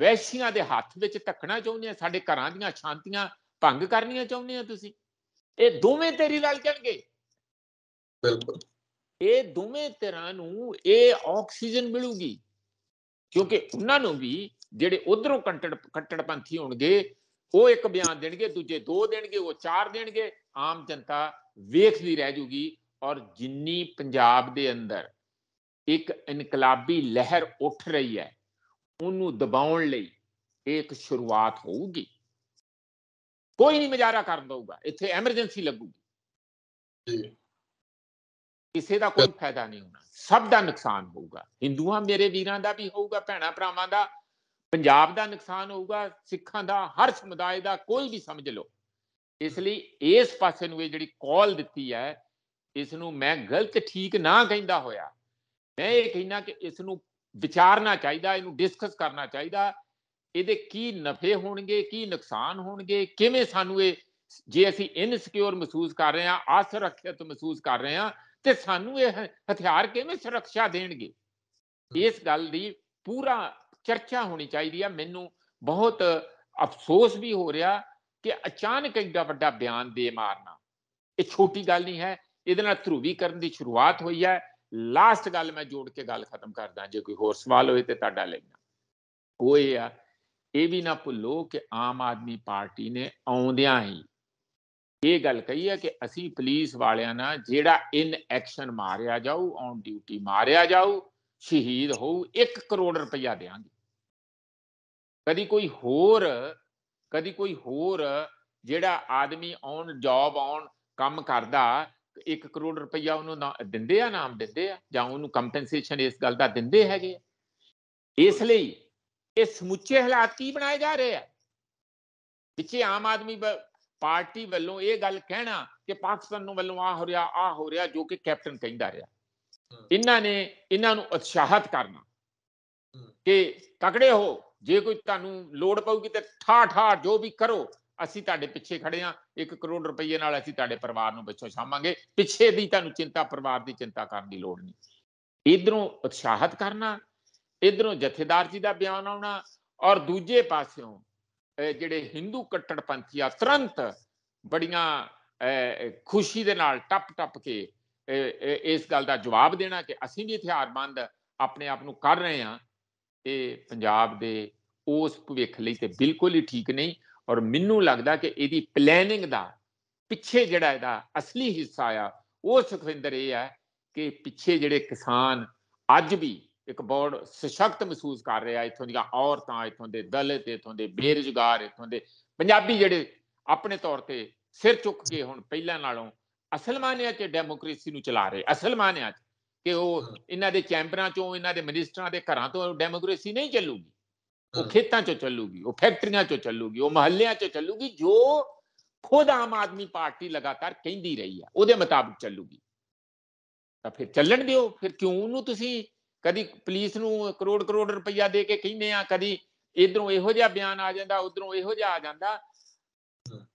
ਵੈਸ਼ੀਆਂ ਦੇ ਹੱਥ ਵਿੱਚ ਧੱਕਣਾ ਚਾਹੁੰਦੇ ਆ ਸਾਡੇ ਘਰਾਂ ਦੀਆਂ ਸ਼ਾਂਤੀਆਂ ਭੰਗ ਕਰਨੀਆਂ ਚਾਹੁੰਦੇ ਆ ਤੁਸੀਂ ਇਹ ਦੋਵੇਂ ਤੇਰੀ ਲੜ ਜਾਣਗੇ ਬਿਲਕੁਲ ਇਹ ਦੋਵੇਂ ਤਰ੍ਹਾਂ ਨੂੰ ਇਹ ਆਕਸੀਜਨ ਮਿਲੂਗੀ ਕਿਉਂਕਿ ਉਹਨਾਂ ਨੂੰ ਵੀ ਜਿਹੜੇ ਉਧਰੋਂ ਕੰਟੜ ਕੱਟੜਪੰਥੀ ਹੋਣਗੇ ਉਹ ਇੱਕ ਬਿਆਨ ਦੇਣਗੇ ਦੂਜੇ ਦੋ ਦੇਣਗੇ ਉਹ ਚਾਰ ਦੇਣਗੇ ਆਮ ਜਨਤਾ ਵੇਖਦੀ ਰਹਿ ਜੂਗੀ ਔਰ ਜਿੰਨੀ ਪੰਜਾਬ ਦੇ ਅੰਦਰ ਇੱਕ ਇਨਕਲਾਬੀ ਲਹਿਰ ਉੱਠ ਰਹੀ ਹੈ ਉਹਨੂੰ ਦਬਾਉਣ ਲਈ ਇੱਕ ਸ਼ੁਰੂਆਤ ਹੋਊਗੀ ਕੋਈ ਨਹੀਂ ਮਜਾਰਾ ਕਰ ਦਊਗਾ ਇੱਥੇ ਐਮਰਜੈਂਸੀ ਲੱਗੂਗੀ ਕਿਸੇ ਦਾ ਕੋਈ ਫਾਇਦਾ ਨਹੀਂ ਹੋਣਾ ਸਭ ਦਾ ਨੁਕਸਾਨ ਹੋਊਗਾ ਹਿੰਦੂਆਂ ਮੇਰੇ ਵੀਰਾਂ ਦਾ ਵੀ ਹੋਊਗਾ ਭੈਣਾ ਭਰਾਵਾਂ ਦਾ ਪੰਜਾਬ ਦਾ ਨੁਕਸਾਨ ਹੋਊਗਾ ਸਿੱਖਾਂ ਦਾ ਹਰ ਸਮੁਦਾਇ ਦਾ ਕੋਈ ਵੀ ਸਮਝ ਲਓ ਇਸ ਲਈ ਇਸ ਪਾਸੇ ਨੂੰ ਇਹ ਜਿਹੜੀ ਕਾਲ ਦਿੱਤੀ ਹੈ ਇਸ ਨੂੰ ਮੈਂ ਗਲਤ ਠੀਕ ਨਾ ਕਹਿੰਦਾ ਹੋਇਆ ਮੈਂ ਇਹ ਕਹਿਣਾ ਕਿ ਇਸ ਨੂੰ ਵਿਚਾਰਨਾ ਚਾਹੀਦਾ ਇਹਨੂੰ ਡਿਸਕਸ ਕਰਨਾ ਚਾਹੀਦਾ ਇਹਦੇ ਕੀ ਨਫੇ ਹੋਣਗੇ ਕੀ ਨੁਕਸਾਨ ਹੋਣਗੇ ਕਿਵੇਂ ਸਾਨੂੰ ਇਹ ਜੇ ਅਸੀਂ ਇਨਸਿਕਿਉਰ ਮਹਿਸੂਸ ਕਰ ਰਹੇ ਹਾਂ ਆਸੁਰੱਖਿਅਤ ਮਹਿਸੂਸ ਕਰ ਰਹੇ ਹਾਂ ਤੇ ਸਾਨੂੰ ਇਹ ਹਥਿਆਰ ਕਿਵੇਂ ਸੁਰੱਖਿਆ ਦੇਣਗੇ ਇਸ ਗੱਲ ਦੀ ਪੂਰਾ ਚਰਚਾ ਹੋਣੀ ਚਾਹੀਦੀ ਆ ਮੈਨੂੰ ਬਹੁਤ ਅਫਸੋਸ ਵੀ ਹੋ ਰਿਹਾ ਕਿ ਅਚਾਨਕ ਇੰਨਾ ਵੱਡਾ ਬਿਆਨ ਦੇ ਮਾਰਨਾ ਇਹ ਛੋਟੀ ਗੱਲ ਨਹੀਂ ਹੈ ਇਹਦੇ ਨਾਲ ਕਰਨ ਦੀ ਸ਼ੁਰੂਆਤ ਹੋਈ ਹੈ ਲਾਸਟ ਗੱਲ ਮੈਂ ਜੋੜ ਕੇ ਗੱਲ ਖਤਮ ਕਰਦਾ ਜੇ ਕੋਈ ਹੋਰ ਸਵਾਲ ਹੋਵੇ ਤੇ ਤੁਹਾਡਾ ਲੈਣਾ ਉਹ ਇਹ ਆ ਇਹ ਵੀ ਨਾ ਭੁੱਲੋ ਕਿ ਆਮ ਆਦਮੀ ਪਾਰਟੀ ਨੇ ਆਉਂਦਿਆਂ ਹੀ ਇਹ ਗੱਲ ਕਹੀ ਹੈ ਕਿ ਅਸੀਂ ਪੁਲਿਸ ਵਾਲਿਆਂ ਨਾਲ ਜਿਹੜਾ ਇਨ ਐਕਸ਼ਨ ਮਾਰਿਆ ਜਾਊ ਔਨ ਡਿਊਟੀ ਮਾਰਿਆ ਜਾਊ ਸ਼ਹੀਦ ਹੋਊ 1 ਕਰੋੜ ਰੁਪਇਆ ਦੇਾਂਗੇ ਕਦੀ ਕੋਈ ਹੋਰ ਕਦੀ ਕੋਈ ਹੋਰ ਜਿਹੜਾ ਆਦਮੀ ਔਨ ਜੌਬ ਔਨ ਕੰਮ ਕਰਦਾ 1 ਕਰੋੜ ਰੁਪਈਆ ਉਹਨੂੰ ਦਿੰਦੇ ਆ ਨਾਮ ਦਿੰਦੇ ਆ ਜਾਂ ਉਹਨੂੰ ਕੰਪਨਸੇਸ਼ਨ ਇਸ ਗੱਲ ਦਾ ਦਿੰਦੇ ਹੈਗੇ ਇਸ ਲਈ ਇਹ ਸਮੁੱਚੇ ਹਾਲਾਤ ਕੀ ਬਣਾਏ ਜਾ ਰਹੇ ਆ ਵਿੱਚੇ ਆਮ ਆਦਮੀ ਪਾਰਟੀ ਵੱਲੋਂ ਇਹ ਗੱਲ ਕਹਿਣਾ ਕਿ ਪਾਕਿਸਤਾਨ ਨੂੰ ਵੱਲੋਂ ਆ ਹੋ ਰਿਹਾ ਆ ਹੋ ਰਿਹਾ ਜੋ ਕਿ ਕੈਪਟਨ ਕਹਿੰਦਾ ਰਿਹਾ ਇਹਨਾਂ ਨੇ ਇਹਨਾਂ ਨੂੰ ਉਤਸ਼ਾਹਤ ਕਰਨਾ ਕਿ ਤਕੜੇ ਹੋ ਜੇ ਕੋਈ ਤੁਹਾਨੂੰ ਲੋੜ ਪਊਗੀ ਤੇ ਠਾ ਠਾ ਜੋ ਵੀ ਕਰੋ ਅਸੀਂ ਤੁਹਾਡੇ ਪਿੱਛੇ ਖੜੇ ਆ 1 ਕਰੋੜ ਰੁਪਏ ਨਾਲ ਅਸੀਂ ਤੁਹਾਡੇ ਪਰਿਵਾਰ ਨੂੰ ਪਿੱਛੋਂ ਸਾਮਾਂਗੇ ਪਿੱਛੇ ਦੀ ਤੁਹਾਨੂੰ ਚਿੰਤਾ ਪਰਿਵਾਰ ਦੀ ਚਿੰਤਾ ਕਰਨ ਦੀ ਲੋੜ ਨਹੀਂ ਇਧਰੋਂ ਉਤਸ਼ਾਹਤ ਕਰਨਾ ਇਧਰੋਂ ਜਥੇਦਾਰ ਜੀ ਦਾ ਬਿਆਨ ਆਉਣਾ ਔਰ ਦੂਜੇ ਪਾਸਿਓਂ ਜਿਹੜੇ ਹਿੰਦੂ ਕੱਟੜਪੰਥੀ ਆ ਤੁਰੰਤ ਬੜੀਆਂ ਖੁਸ਼ੀ ਦੇ ਨਾਲ ਟੱਪ ਟੱਪ ਕੇ ਇਸ ਗੱਲ ਦਾ ਜਵਾਬ ਦੇਣਾ ਕਿ ਅਸੀਂ ਵੀ ਹਥਿਆਰਬੰਦ ਆਪਣੇ ਆਪ ਨੂੰ ਕਰ ਰਹੇ ਹਾਂ ਇਹ ਪੰਜਾਬ ਦੇ ਉਸ ਭਵਿੱਖ ਲਈ ਤੇ ਬਿਲਕੁਲ ਹੀ ਠੀਕ ਨਹੀਂ ਔਰ ਮੈਨੂੰ ਲੱਗਦਾ ਕਿ ਇਹਦੀ ਪਲੈਨਿੰਗ ਦਾ ਪਿੱਛੇ ਜਿਹੜਾ ਇਹਦਾ ਅਸਲੀ ਹਿੱਸਾ ਆ ਉਹ ਸੁਖਵਿੰਦਰ ਇਹ ਆ ਕਿ ਪਿੱਛੇ ਜਿਹੜੇ ਕਿਸਾਨ ਅੱਜ ਵੀ ਇੱਕ ਬਹੁਤ ਸਸ਼ਕਤ ਮਹਿਸੂਸ ਕਰ ਰਿਹਾ ਇਥੋਂ ਦੀਆਂ ਔਰਤਾਂ ਇਥੋਂ ਦੇ ਦਲਿਤ ਇਥੋਂ ਦੇ ਬੇਰੁਜ਼ਗਾਰ ਇਥੋਂ ਦੇ ਪੰਜਾਬੀ ਜਿਹੜੇ ਆਪਣੇ ਤੌਰ ਤੇ ਸਿਰ ਚੁੱਕ ਕੇ ਹੁਣ ਪਹਿਲਾਂ ਨਾਲੋਂ ਅਸਲ ਮਾਨਿਆ 'ਚ ਡੈਮੋਕ੍ਰੇਸੀ ਨੂੰ ਚਲਾ ਰਹੇ ਅਸਲ ਮਾਨਿਆ 'ਚ ਕਿ ਉਹ ਇਹਨਾਂ ਦੇ ਚੈਂਬਰਾਂ ਚੋਂ ਇਹਨਾਂ ਦੇ ਮਿਨਿਸਟਰਾਂ ਦੇ ਘਰਾਂ ਤੋਂ ਡੈਮੋਕ੍ਰੇਸੀ ਨਹੀਂ ਚੱਲੂਗੀ ਉਹ ਖੇਤਾਂ ਚੋਂ ਚੱਲੂਗੀ ਉਹ ਫੈਕਟਰੀਆਂ ਚੋਂ ਚੱਲੂਗੀ ਉਹ ਮਹੱਲਿਆਂ ਚੋਂ ਚੱਲੂਗੀ ਜੋ ਖੁਦ ਆਮ ਆਦਮੀ ਪਾਰਟੀ ਲਗਾਤਾਰ ਕਹਿੰਦੀ ਰਹੀ ਆ ਉਹਦੇ ਮੁਤਾਬਕ ਚੱਲੂਗੀ ਤਾਂ ਫਿਰ ਚੱਲਣ ਦਿਓ ਫਿਰ ਕਿਉਂ ਉਹਨੂੰ ਤੁਸੀਂ ਕਦੀ ਪੁਲਿਸ ਨੂੰ ਕਰੋੜ ਕਰੋੜ ਰੁਪਈਆ ਦੇ ਕੇ ਕਹਿੰਦੇ ਆ ਕਦੀ ਇਧਰੋਂ ਇਹੋ ਜਿਹਾ ਬਿਆਨ ਆ ਜਾਂਦਾ ਉਧਰੋਂ ਇਹੋ ਜਿਹਾ ਆ ਜਾਂਦਾ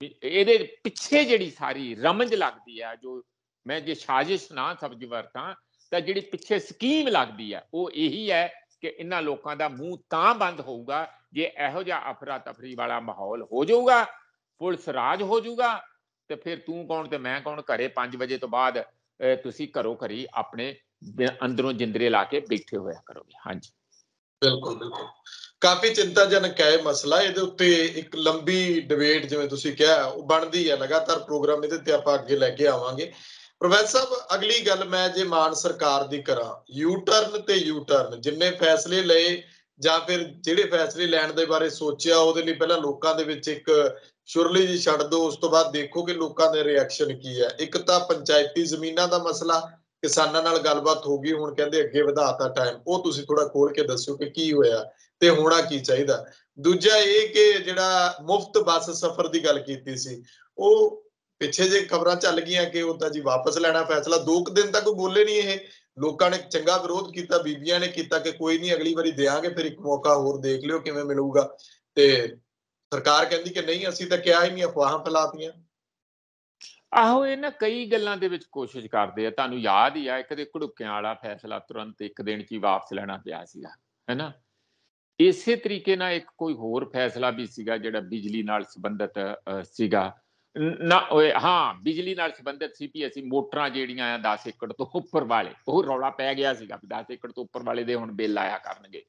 ਇਹਦੇ ਪਿੱਛੇ ਜਿਹੜੀ ਸਾਰੀ ਰਮਜ ਲੱਗਦੀ ਆ ਜੋ ਮੈਂ ਜੇ ਸਾਜ਼ਿਸ਼ ਨਾ ਸਮਝ ਵਰਤਾਂ ਤਾਂ ਜਿਹੜੀ ਪਿੱਛੇ ਸਕੀਮ ਲੱਗਦੀ ਹੈ ਉਹ ਇਹੀ ਹੈ ਕਿ ਇਹਨਾਂ ਲੋਕਾਂ ਦਾ ਮੂੰਹ ਤਾਂ ਬੰਦ ਹੋਊਗਾ ਜੇ ਇਹੋ ਜਿਹਾ ਅਫਰਾ ਤਫਰੀ ਵਾਲਾ ਮਾਹੌਲ ਹੋ ਜਾਊਗਾ ਪੁਲਿਸ ਰਾਜ ਹੋ ਜਾਊਗਾ ਤੇ ਫਿਰ ਤੂੰ ਕੌਣ ਤੇ ਮੈਂ ਕੌਣ ਘਰੇ 5 ਵਜੇ ਤੋਂ ਬਾਅਦ ਤੁਸੀਂ ਘਰੋ ਘਰੀ ਆਪਣੇ ਅੰਦਰੋਂ ਜਿੰਦਰੇ ਲਾ ਕੇ ਬੈਠੇ ਹੋਇਆ ਕਰੋਗੇ ਹਾਂਜੀ ਬਿਲਕੁਲ ਬਿਲਕੁਲ ਕਾਫੀ ਚਿੰਤਾਜਨਕ ਹੈ ਮਸਲਾ ਇਹਦੇ ਉੱਤੇ ਇੱਕ ਲੰਬੀ ਡਿਬੇਟ ਜਿਵੇਂ ਤੁਸੀਂ ਕਿਹਾ ਉਹ ਬਣਦੀ ਹੈ ਲਗਾਤਾਰ ਪ੍ਰੋਗਰਾਮ ਇਹਦੇ ਤੇ ਆਪਾਂ ਅੱਗੇ ਲੈ ਕੇ ਆਵਾਂਗੇ ਪ੍ਰੋਫੈਸਰ ਸਾਹਿਬ ਅਗਲੀ ਗੱਲ ਮੈਂ ਜੇ ਮਾਨ ਸਰਕਾਰ ਦੀ ਕਰਾਂ ਯੂ ਟਰਨ ਤੇ ਯੂ ਟਰਨ ਜਿੰਨੇ ਫੈਸਲੇ ਲਏ ਜਾਂ ਫਿਰ ਜਿਹੜੇ ਫੈਸਲੇ ਲੈਣ ਦੇ ਬਾਰੇ ਸੋਚਿਆ ਉਹਦੇ ਲਈ ਪਹਿਲਾਂ ਲੋਕਾਂ ਦੇ ਵਿੱਚ ਇੱਕ ਸ਼ੁਰਲੀ ਜੀ ਛੱਡ ਦੋ ਉਸ ਤੋਂ ਬਾਅਦ ਦੇਖੋ ਕਿ ਲੋਕਾਂ ਦੇ ਰਿਐਕਸ਼ਨ ਕੀ ਹੈ ਇੱਕ ਤਾਂ ਪੰਚਾਇਤੀ ਜ਼ਮੀਨਾਂ ਦਾ ਮਸਲਾ ਕਿਸਾਨਾਂ ਨਾਲ ਗੱਲਬਾਤ ਹੋ ਗਈ ਹੁਣ ਕਹਿੰਦੇ ਅੱਗੇ ਵਧਾਤਾ ਟਾਈਮ ਉਹ ਤੁਸੀਂ ਥੋੜਾ ਖੋਲ ਕੇ ਦੱਸਿਓ ਕਿ ਕੀ ਹੋਇਆ ਤੇ ਹੋਣਾ ਕੀ ਚਾਹੀਦਾ ਦੂਜਾ ਇਹ ਕਿ ਜਿਹੜਾ ਮੁਫਤ ਬੱਸ ਸਫ਼ਰ ਦੀ ਗੱਲ ਕੀਤੀ ਸੀ ਉਹ ਪਿੱਛੇ ਜੇ ਖਬਰਾਂ ਚੱਲ ਗਈਆਂ ਕਿ ਉਹ ਤਾਂ ਜੀ ਵਾਪਸ ਲੈਣਾ ਫੈਸਲਾ ਦੋ ਕੁ ਦਿਨ ਤੱਕ ਬੋਲੇ ਨਹੀਂ ਇਹ ਲੋਕਾਂ ਨੇ ਚੰਗਾ ਵਿਰੋਧ ਕੀਤਾ ਬੀਬੀਆਂ ਨੇ ਕੀਤਾ ਕਿ ਕੋਈ ਨਹੀਂ ਅਗਲੀ ਵਾਰੀ ਦੇਾਂਗੇ ਫਿਰ ਇੱਕ ਮੌਕਾ ਹੋਰ ਦੇਖ ਲਿਓ ਕਿਵੇਂ ਮਿਲੂਗਾ ਤੇ ਸਰਕਾਰ ਕਹਿੰਦੀ ਕਿ ਨਹੀਂ ਅਸੀਂ ਤਾਂ ਕਿਹਾ ਹੀ ਨਹੀਂ ਅਫਵਾਹਾਂ ਫੈਲਾਤੀਆਂ ਆਹੋ ਇਹ ਨਾ ਕਈ ਗੱਲਾਂ ਦੇ ਵਿੱਚ ਕੋਸ਼ਿਸ਼ ਕਰਦੇ ਆ ਤੁਹਾਨੂੰ ਯਾਦ ਹੀ ਆ ਇੱਕ ਦੇ ਘੜੁਕਿਆਂ ਵਾਲਾ ਫੈਸਲਾ ਤੁਰੰਤ ਇੱਕ ਦਿਨ 'ਚ ਹੀ ਵਾਪਸ ਲੈਣਾ ਪਿਆ ਸੀਗਾ ਹੈਨਾ ਇਸੇ ਤਰੀਕੇ ਨਾਲ ਇੱਕ ਕੋਈ ਹੋਰ ਫੈਸਲਾ ਵੀ ਸੀਗਾ ਜਿਹੜਾ ਬਿਜਲੀ ਨਾਲ ਸੰਬੰਧਿਤ ਸੀਗਾ ਨਾ ਹਾਂ ਬਿਜਲੀ ਨਾਲ ਸੰਬੰਧਿਤ ਸੀਪੀਐਸਸੀ ਮੋਟਰਾਂ ਜਿਹੜੀਆਂ ਆ 10 ਏਕੜ ਤੋਂ ਉੱਪਰ ਵਾਲੇ ਉਹ ਰੌਲਾ ਪੈ ਗਿਆ ਸੀਗਾ 10 ਏਕੜ ਤੋਂ ਉੱਪਰ ਵਾਲੇ ਦੇ ਹੁਣ ਬਿੱਲ ਆਇਆ ਕਰਨਗੇ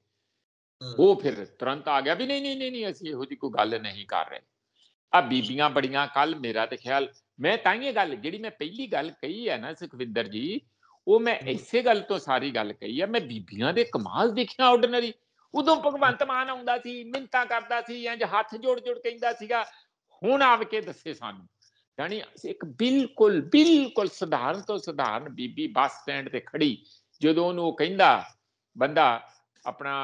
ਉਹ ਫਿਰ ਤੁਰੰਤ ਆ ਗਿਆ ਵੀ ਨਹੀਂ ਨਹੀਂ ਨਹੀਂ ਅਸੀਂ ਇਹੋ ਜੀ ਕੋਈ ਗੱਲ ਨਹੀਂ ਕਰ ਰਹੇ ਆ ਬੀਬੀਆਂ ਬੜੀਆਂ ਕੱਲ ਮੇਰਾ ਤੇ ਖਿਆਲ ਮੈਂ ਤਾਂ ਇਹ ਗੱਲ ਜਿਹੜੀ ਮੈਂ ਪਹਿਲੀ ਗੱਲ ਕਹੀ ਹੈ ਨਾ ਸੁਖਵਿੰਦਰ ਜੀ ਉਹ ਮੈਂ ਇਸੇ ਗੱਲ ਤੋਂ ਸਾਰੀ ਗੱਲ ਕਹੀ ਆ ਮੈਂ ਬੀਬੀਆਂ ਦੇ ਕਮਾਲ ਦੇਖਿਆ ਆਰਡੀਨਰੀ ਉਦੋਂ ਭਗਵੰਤ ਮਾਨ ਆਉਂਦਾ ਸੀ ਮਿੰਤਾ ਕਰਦਾ ਸੀ ਇੰਜ ਹੱਥ ਜੋੜ ਜੋੜ ਕਹਿੰਦਾ ਸੀਗਾ ਹੁਣ ਆ ਕੇ ਦੱਸੇ ਸਾਨੂੰ ਯਾਨੀ ਇੱਕ ਬਿਲਕੁਲ ਬਿਲਕੁਲ ਸਧਾਰਨ ਤੋਂ ਸਧਾਰਨ ਬੀਬੀ ਬੱਸ ਸਟੈਂਡ ਤੇ ਖੜੀ ਜਦੋਂ ਉਹਨੂੰ ਉਹ ਕਹਿੰਦਾ ਬੰਦਾ ਆਪਣਾ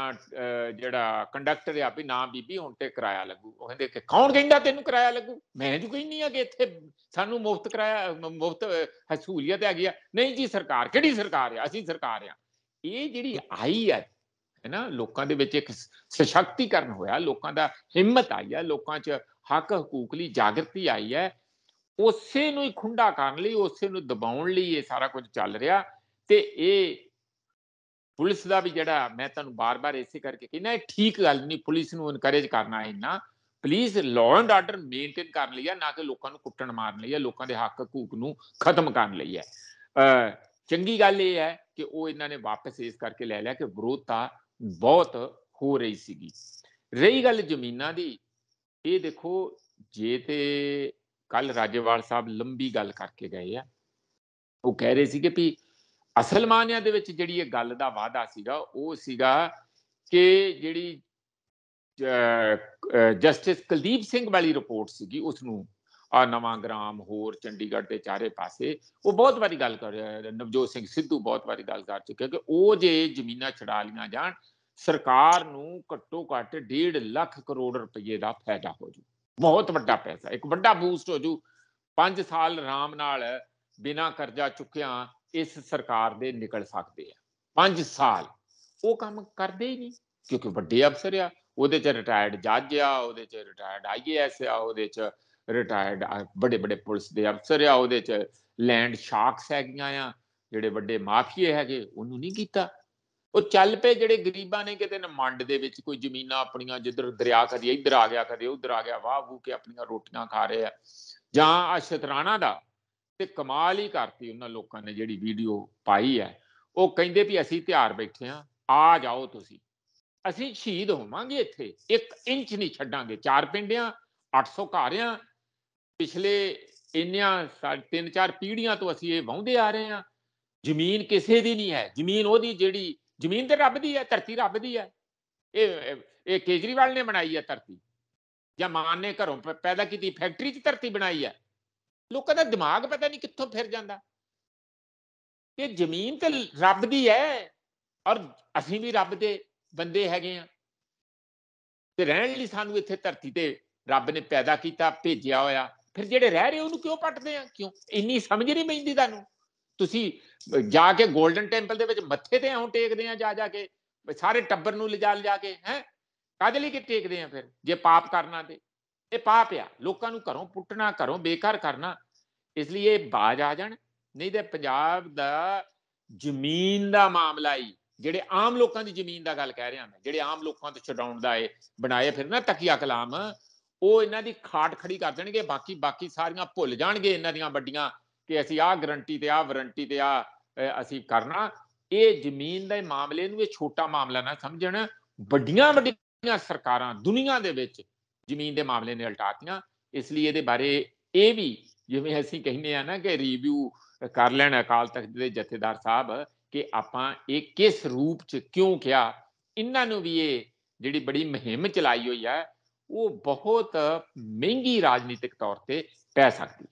ਜਿਹੜਾ ਕੰਡਕਟਰ ਆ ਵੀ ਨਾ ਬੀਬੀ ਹੁਣ ਤੇ ਕਿਰਾਇਆ ਲੱਗੂ ਉਹ ਕਹਿੰਦੇ ਕਿ ਕੌਣ ਕਹਿੰਦਾ ਤੈਨੂੰ ਕਿਰਾਇਆ ਲੱਗੂ ਮੈਂ ਜੂ ਕਹਿੰਨੀ ਆ ਕਿ ਇੱਥੇ ਸਾਨੂੰ ਮੁਫਤ ਕਿਰਾਇਆ ਮੁਫਤ ਹਸੂਲੀਅਤ ਆ ਆ ਨਹੀਂ ਜੀ ਸਰਕਾਰ ਕਿਹੜੀ ਸਰਕਾਰ ਆ ਅਸੀਂ ਸਰਕਾਰ ਆ ਇਹ ਜਿਹੜੀ ਆਈ ਹੈ ਹੈ ਨਾ ਲੋਕਾਂ ਦੇ ਵਿੱਚ ਇੱਕ ਸਸ਼ਕਤੀਕਰਨ ਹੋਇਆ ਲੋਕਾਂ ਦਾ ਹਿੰਮਤ ਆਈ ਹੈ ਲੋਕਾਂ 'ਚ ਹੱਕ ਹਕੂਕ ਲਈ ਜਾਗਰਤੀ ਆਈ ਹੈ ਉਸੇ ਨੂੰ ਹੀ ਖੁੰਡਾ ਕਰਨ ਲਈ ਉਸੇ ਨੂੰ ਦਬਾਉਣ ਲਈ ਇਹ ਸਾਰਾ ਕੁਝ ਚੱਲ ਰਿਹਾ ਤੇ ਇਹ ਪੁਲਿਸ ਦਾ ਵੀ ਜਿਹੜਾ ਮੈਂ ਤੁਹਾਨੂੰ ਬਾਰ-ਬਾਰ ਇਸੇ ਕਰਕੇ ਕਹਿੰਦਾ ਇਹ ਠੀਕ ਗੱਲ ਨਹੀਂ ਪੁਲਿਸ ਨੂੰ ਇਨਕਰੇਜ ਕਰਨਾ ਹੈ ਨਾ please law and order maintain ਕਰ ਲਈਆ ਨਾ ਕਿ ਲੋਕਾਂ ਨੂੰ ਕੁੱਟਣ ਮਾਰਨ ਲਈ ਲੋਕਾਂ ਦੇ ਹੱਕ ਹਕੂਕ ਨੂੰ ਖਤਮ ਕਰਨ ਲਈ ਹੈ ਚੰਗੀ ਗੱਲ ਇਹ ਹੈ ਕਿ ਉਹ ਇਹਨਾਂ ਨੇ ਵਾਪਸ ਇਸ ਕਰਕੇ ਲੈ ਲਿਆ ਕਿ ਵਿਰੋਧਤਾ ਬਹੁਤ ਹੋ ਰਹੀ ਸੀਗੀ ਰਹੀ ਗੱਲ ਜ਼ਮੀਨਾਂ ਦੀ ਇਹ ਦੇਖੋ ਜੇ ਤੇ ਕੱਲ ਰਾਜੇਵਾਲ ਸਾਹਿਬ ਲੰਬੀ ਗੱਲ ਕਰਕੇ ਗਏ ਆ ਉਹ ਕਹਿ ਰਹੇ ਸੀ ਕਿ ਵੀ ਅਸਲ ਮਾਨਿਆ ਦੇ ਵਿੱਚ ਜਿਹੜੀ ਇਹ ਗੱਲ ਦਾ ਵਾਅਦਾ ਸੀਗਾ ਉਹ ਸੀਗਾ ਕਿ ਜਿਹੜੀ ਜਸਟਿਸ ਕੁਲਦੀਪ ਸਿੰਘ ਵਾਲੀ ਰਿਪੋਰਟ ਸੀਗੀ ਉਸ ਨੂੰ ਆ ਨਵਾਂ ਗ੍ਰਾਮ ਹੋਰ ਚੰਡੀਗੜ੍ਹ ਦੇ ਚਾਰੇ ਪਾਸੇ ਉਹ ਬਹੁਤ ਵਾਰੀ ਗੱਲ ਕਰ ਨਵਜੋਤ ਸਿੰਘ ਸਿੱਧੂ ਬਹੁਤ ਵਾਰੀ ਗੱਲ ਕਰ ਚੁੱਕੇ ਕਿ ਉਹ ਜੇ ਜ਼ਮੀਨਾਂ ਛਡਾ ਲੀਆਂ ਜਾਣ ਸਰਕਾਰ ਨੂੰ ਘੱਟੋ ਘੱਟ 1.5 ਲੱਖ ਕਰੋੜ ਰੁਪਏ ਦਾ ਫਾਇਦਾ ਹੋ ਜੂ ਬਹੁਤ ਵੱਡਾ ਪੈਸਾ ਇੱਕ ਵੱਡਾ ਬੂਸਟ ਹੋ ਜੂ 5 ਸਾਲ ਰਾਮ ਨਾਲ ਬਿਨਾ ਕਰਜ਼ਾ ਚੁੱਕਿਆ ਇਸ ਸਰਕਾਰ ਦੇ ਨਿਕਲ ਸਕਦੇ ਆ 5 ਸਾਲ ਉਹ ਕੰਮ ਕਰਦੇ ਹੀ ਨਹੀਂ ਕਿਉਂਕਿ ਵੱਡੇ ਅਫਸਰ ਆ ਉਹਦੇ ਚ ਰਿਟਾਇਰਡ ਜੱਜ ਆ ਉਹਦੇ ਚ ਰਿਟਾਇਰਡ ਆਈਏਐਸ ਆ ਉਹਦੇ ਚ ਰਿਟਾਇਰਡ ਬੜੇ ਬੜੇ ਪੁਲਿਸ ਦੇ ਅਫਸਰ ਆ ਉਹਦੇ ਚ ਲੈਂਡ ਸ਼ਾਰਕਸ ਹੈਗੀਆਂ ਆ ਜਿਹੜੇ ਵੱਡੇ ਮਾਫੀਏ ਹੈਗੇ ਉਹਨੂੰ ਨਹੀਂ ਕੀਤਾ ਉਹ ਚੱਲ ਪਏ ਜਿਹੜੇ ਗਰੀਬਾਂ ਨੇ ਕਿਤੇ ਨਮੰਡ ਦੇ ਵਿੱਚ ਕੋਈ ਜ਼ਮੀਨਾਂ ਆਪਣੀਆਂ ਜਿੱਧਰ ਦਰਿਆ ਕਰੀ ਇੱਧਰ ਆ ਗਿਆ ਕਰੀ ਉੱਧਰ ਆ ਗਿਆ ਵਾਹ ਵੂ ਕੇ ਆਪਣੀਆਂ ਰੋਟੀਆਂ ਖਾ ਰਹੇ ਆ ਜਾਂ ਆ ਸ਼ਤਰਾਣਾ ਦਾ ਤੇ ਕਮਾਲ ਹੀ ਕਰਤੀ ਉਹਨਾਂ ਲੋਕਾਂ ਨੇ ਜਿਹੜੀ ਵੀਡੀਓ ਪਾਈ ਹੈ ਉਹ ਕਹਿੰਦੇ ਵੀ ਅਸੀਂ ਤਿਆਰ ਬੈਠੇ ਆ ਆ ਜਾਓ ਤੁਸੀਂ ਅਸੀਂ ਸ਼ਹੀਦ ਹੋਵਾਂਗੇ ਇੱਥੇ 1 ਇੰਚ ਨਹੀਂ ਛੱਡਾਂਗੇ ਚਾਰ ਪਿੰਡਿਆਂ 800 ਘਾਰਿਆਂ ਪਿਛਲੇ ਇੰਨੀਆਂ ਤਿੰਨ ਚਾਰ ਪੀੜ੍ਹੀਆਂ ਤੋਂ ਅਸੀਂ ਇਹ ਵਾਹੁੰਦੇ ਆ ਰਹੇ ਹਾਂ ਜ਼ਮੀਨ ਕਿਸੇ ਦੀ ਨਹੀਂ ਹੈ ਜ਼ਮੀਨ ਉਹਦੀ ਜਿਹੜੀ ਜ਼ਮੀਨ ਤੇ ਰੱਬ ਦੀ ਹੈ ਧਰਤੀ ਰੱਬ ਦੀ ਹੈ ਇਹ ਇਹ ਕੇਜਰੀਵਾਲ ਨੇ ਬਣਾਈ ਹੈ ਧਰਤੀ ਜਾਂ ਮਾਨ ਨੇ ਘਰੋਂ ਪੈਦਾ ਕੀਤੀ ਫੈਕਟਰੀ 'ਚ ਧਰਤੀ ਬਣਾਈ ਹੈ ਲੋਕਾਂ ਦਾ ਦਿਮਾਗ ਪਤਾ ਨਹੀਂ ਕਿੱਥੋਂ ਫਿਰ ਜਾਂਦਾ ਇਹ ਜ਼ਮੀਨ ਤੇ ਰੱਬ ਦੀ ਹੈ ਔਰ ਅਸੀਂ ਵੀ ਰੱਬ ਦੇ ਬੰਦੇ ਹੈਗੇ ਆ ਤੇ ਰਹਿਣ ਲਈ ਸਾਨੂੰ ਇੱਥੇ ਧਰਤੀ ਤੇ ਰੱਬ ਨੇ ਪੈਦਾ ਕੀਤਾ ਭੇਜਿਆ ਹੋਇਆ ਫਿਰ ਜਿਹੜੇ ਰਹਿ ਰਹੇ ਉਹਨੂੰ ਕਿਉਂ ਪੱਟਦੇ ਆ ਕਿਉਂ ਇੰਨੀ ਸਮਝ ਨਹੀਂ ਪੈਂਦੀ ਤੁਹਾਨੂੰ ਤੁਸੀਂ ਜਾ ਕੇ 골ਡਨ ਟੈਂਪਲ ਦੇ ਵਿੱਚ ਮੱਥੇ ਤੇ ਆਉਂ ਟੇਕਦੇ ਆ ਜਾ ਜਾ ਕੇ ਸਾਰੇ ਟੱਬਰ ਨੂੰ ਲਿਜਾ ਲਿਜਾ ਕੇ ਹੈ ਕਾਦੇ ਲਈ ਕਿ ਟੇਕਦੇ ਆ ਫਿਰ ਜੇ ਪਾਪ ਕਰਨਾ ਤੇ ਇਹ ਪਾਪ ਆ ਲੋਕਾਂ ਨੂੰ ਘਰੋਂ ਪੁੱਟਣਾ ਘਰੋਂ ਬੇਕਾਰ ਕਰਨਾ ਇਸ ਲਈ ਇਹ ਬਾਜ ਆ ਜਾਣ ਨਹੀਂ ਤੇ ਪੰਜਾਬ ਦਾ ਜ਼ਮੀਨ ਦਾ ਮਾਮਲਾ ਹੀ ਜਿਹੜੇ ਆਮ ਲੋਕਾਂ ਦੀ ਜ਼ਮੀਨ ਦਾ ਗੱਲ ਕਹਿ ਰਿਹਾ ਮੈਂ ਜਿਹੜੇ ਆਮ ਲੋਕਾਂ ਤੋਂ ਛਡਾਉਣ ਦਾ ਏ ਬਣਾਏ ਫਿਰ ਨਾ ਤਕੀਆ ਕਲਾਮ ਉਹ ਇਹਨਾਂ ਦੀ ਖਾਟ ਖੜੀ ਕਰ ਦੇਣਗੇ ਬਾਕੀ ਬਾਕੀ ਸਾਰੀਆਂ ਭੁੱਲ ਜਾਣਗੇ ਇਹਨਾਂ ਦੀਆਂ ਵੱਡੀਆਂ ਕਿ ਅਸੀਂ ਆਹ ਗਰੰਟੀ ਤੇ ਆਹ ਵਾਰੰਟੀ ਤੇ ਆ ਅਸੀਂ ਕਰਨਾ ਇਹ ਜ਼ਮੀਨ ਦੇ ਮਾਮਲੇ ਨੂੰ ਇਹ ਛੋਟਾ ਮਾਮਲਾ ਨਾ ਸਮਝਣ ਵੱਡੀਆਂ ਵੱਡੀਆਂ ਸਰਕਾਰਾਂ ਦੁਨੀਆ ਦੇ ਵਿੱਚ ਜ਼ਮੀਨ ਦੇ ਮਾਮਲੇ ਨੇ ਉਲਟਾਤੀਆਂ ਇਸ ਲਈ ਇਹਦੇ ਬਾਰੇ ਇਹ ਵੀ ਜਿਵੇਂ ਅਸੀਂ ਕਹਿੰਦੇ ਆ ਨਾ ਕਿ ਰਿਵਿਊ ਕਰ ਲੈਣ ਅਕਾਲ ਤਖਤ ਦੇ ਜਥੇਦਾਰ ਸਾਹਿਬ ਕਿ ਆਪਾਂ ਇਹ ਕਿਸ ਰੂਪ ਚ ਕਿਉਂ ਕਿਹਾ ਇਹਨਾਂ ਨੂੰ ਵੀ ਇਹ ਜਿਹੜੀ ਬੜੀ ਮਹਿੰਮ ਚਲਾਈ ਹੋਈ ਹੈ ਉਹ ਬਹੁਤ ਮਹਿੰਗੀ ਰਾਜਨੀਤਿਕ ਤੌਰ ਤੇ ਪੈ ਸਕਦੀ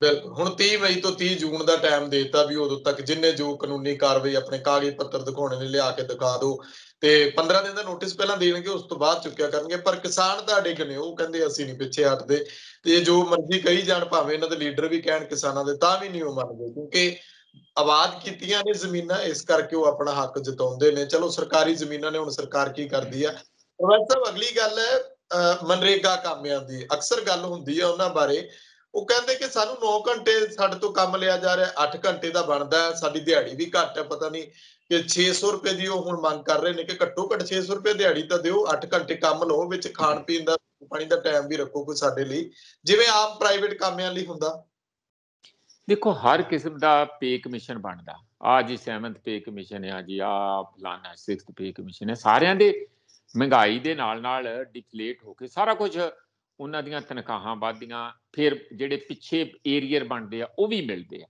ਬਿਲਕੁਲ ਹੁਣ 30 ਮਈ ਤੋਂ 30 ਜੂਨ ਦਾ ਟਾਈਮ ਦੇ ਦਿੱਤਾ ਵੀ ਉਦੋਂ ਤੱਕ ਜਿੰਨੇ ਜੋ ਕਾਨੂੰਨੀ ਕਾਰਵਾਈ ਆਪਣੇ ਕਾਗਜ਼ ਪੱਤਰ ਦਿਖਾਉਣੇ ਨੇ ਲਿਆ ਕੇ ਦਿਖਾ ਦਿਓ ਤੇ 15 ਦਿਨ ਦਾ ਨੋਟਿਸ ਪਹਿਲਾਂ ਦੇਣਗੇ ਉਸ ਤੋਂ ਬਾਅਦ ਚੁੱਕਿਆ ਕਰਨਗੇ ਪਰ ਕਿਸਾਨ ਤੁਹਾਡੇ ਕਨੇ ਉਹ ਕਹਿੰਦੇ ਅਸੀਂ ਨਹੀਂ ਪਿੱਛੇ ਹਟਦੇ ਤੇ ਜੋ ਮਰਜ਼ੀ ਕਹੀ ਜਾਣ ਭਾਵੇਂ ਇਹਨਾਂ ਦੇ ਲੀਡਰ ਵੀ ਕਹਿਣ ਕਿਸਾਨਾਂ ਦੇ ਤਾਂ ਵੀ ਨਹੀਂ ਉਹ ਮੰਨਦੇ ਕਿਉਂਕਿ ਆਬਾਦ ਕੀਤੀਆਂ ਨੇ ਜ਼ਮੀਨਾਂ ਇਸ ਕਰਕੇ ਉਹ ਆਪਣਾ ਹੱਕ ਜਤਾਉਂਦੇ ਨੇ ਚਲੋ ਸਰਕਾਰੀ ਜ਼ਮੀਨਾਂ ਨੇ ਹੁਣ ਸਰਕਾਰ ਕੀ ਕਰਦੀ ਆ ਪ੍ਰੋਫੈਸਰ ਅਗਲੀ ਗੱਲ ਹੈ ਮਨਰੇਗਾ ਕਾਮਿਆਂ ਦੀ ਅਕਸਰ ਗੱਲ ਹੁੰਦੀ ਹੈ ਉਹਨਾਂ ਬਾਰੇ ਉਹ ਕਹਿੰਦੇ ਕਿ ਸਾਨੂੰ 9 ਘੰਟੇ ਸਾਡੇ ਤੋਂ ਕੰਮ ਲਿਆ ਜਾ ਰਿਹਾ 8 ਘੰਟੇ ਦਾ ਬਣਦਾ ਸਾਡੀ ਦਿਹਾੜੀ ਵੀ ਘੱਟ ਹੈ ਪਤਾ ਨਹੀਂ ਕਿ 600 ਰੁਪਏ ਦੀ ਉਹ ਹੁਣ ਮੰਗ ਕਰ ਰਹੇ ਨੇ ਕਿ ਘੱਟੋ ਘੱਟ 600 ਰੁਪਏ ਦਿਹਾੜੀ ਤਾਂ ਦਿਓ 8 ਘੰਟੇ ਕੰਮ ਲਓ ਵਿੱਚ ਖਾਣ ਪੀਣ ਦਾ ਪਾਣੀ ਦਾ ਟਾਈਮ ਵੀ ਰੱਖੋ ਕੋਈ ਸਾਡੇ ਲਈ ਜਿਵੇਂ ਆਮ ਪ੍ਰਾਈਵੇਟ ਕਾਮਿਆਂ ਲਈ ਹੁੰਦਾ ਦੇਖੋ ਹਰ ਕਿਸਮ ਦਾ ਪੇ ਕਮਿਸ਼ਨ ਬਣਦਾ ਆ ਜੀ 7th ਪੇ ਕਮਿਸ਼ਨ ਹੈ ਆ ਜੀ ਆ ਫਲਾਨਾ 6th ਪੇ ਕਮਿਸ਼ਨ ਹੈ ਸਾਰਿਆਂ ਦੇ ਮਹਿੰਗਾਈ ਦੇ ਨਾਲ ਨਾਲ ਡਿਫਲੇਟ ਹੋ ਕੇ ਸਾਰਾ ਕੁਝ ਉਹਨਾਂ ਦੀਆਂ ਤਨਖਾਹਾਂ ਵਧਦੀਆਂ ਫਿਰ ਜਿਹੜੇ ਪਿੱਛੇ ਏਰੀਅਰ ਬਣਦੇ ਆ ਉਹ ਵੀ ਮਿਲਦੇ ਆ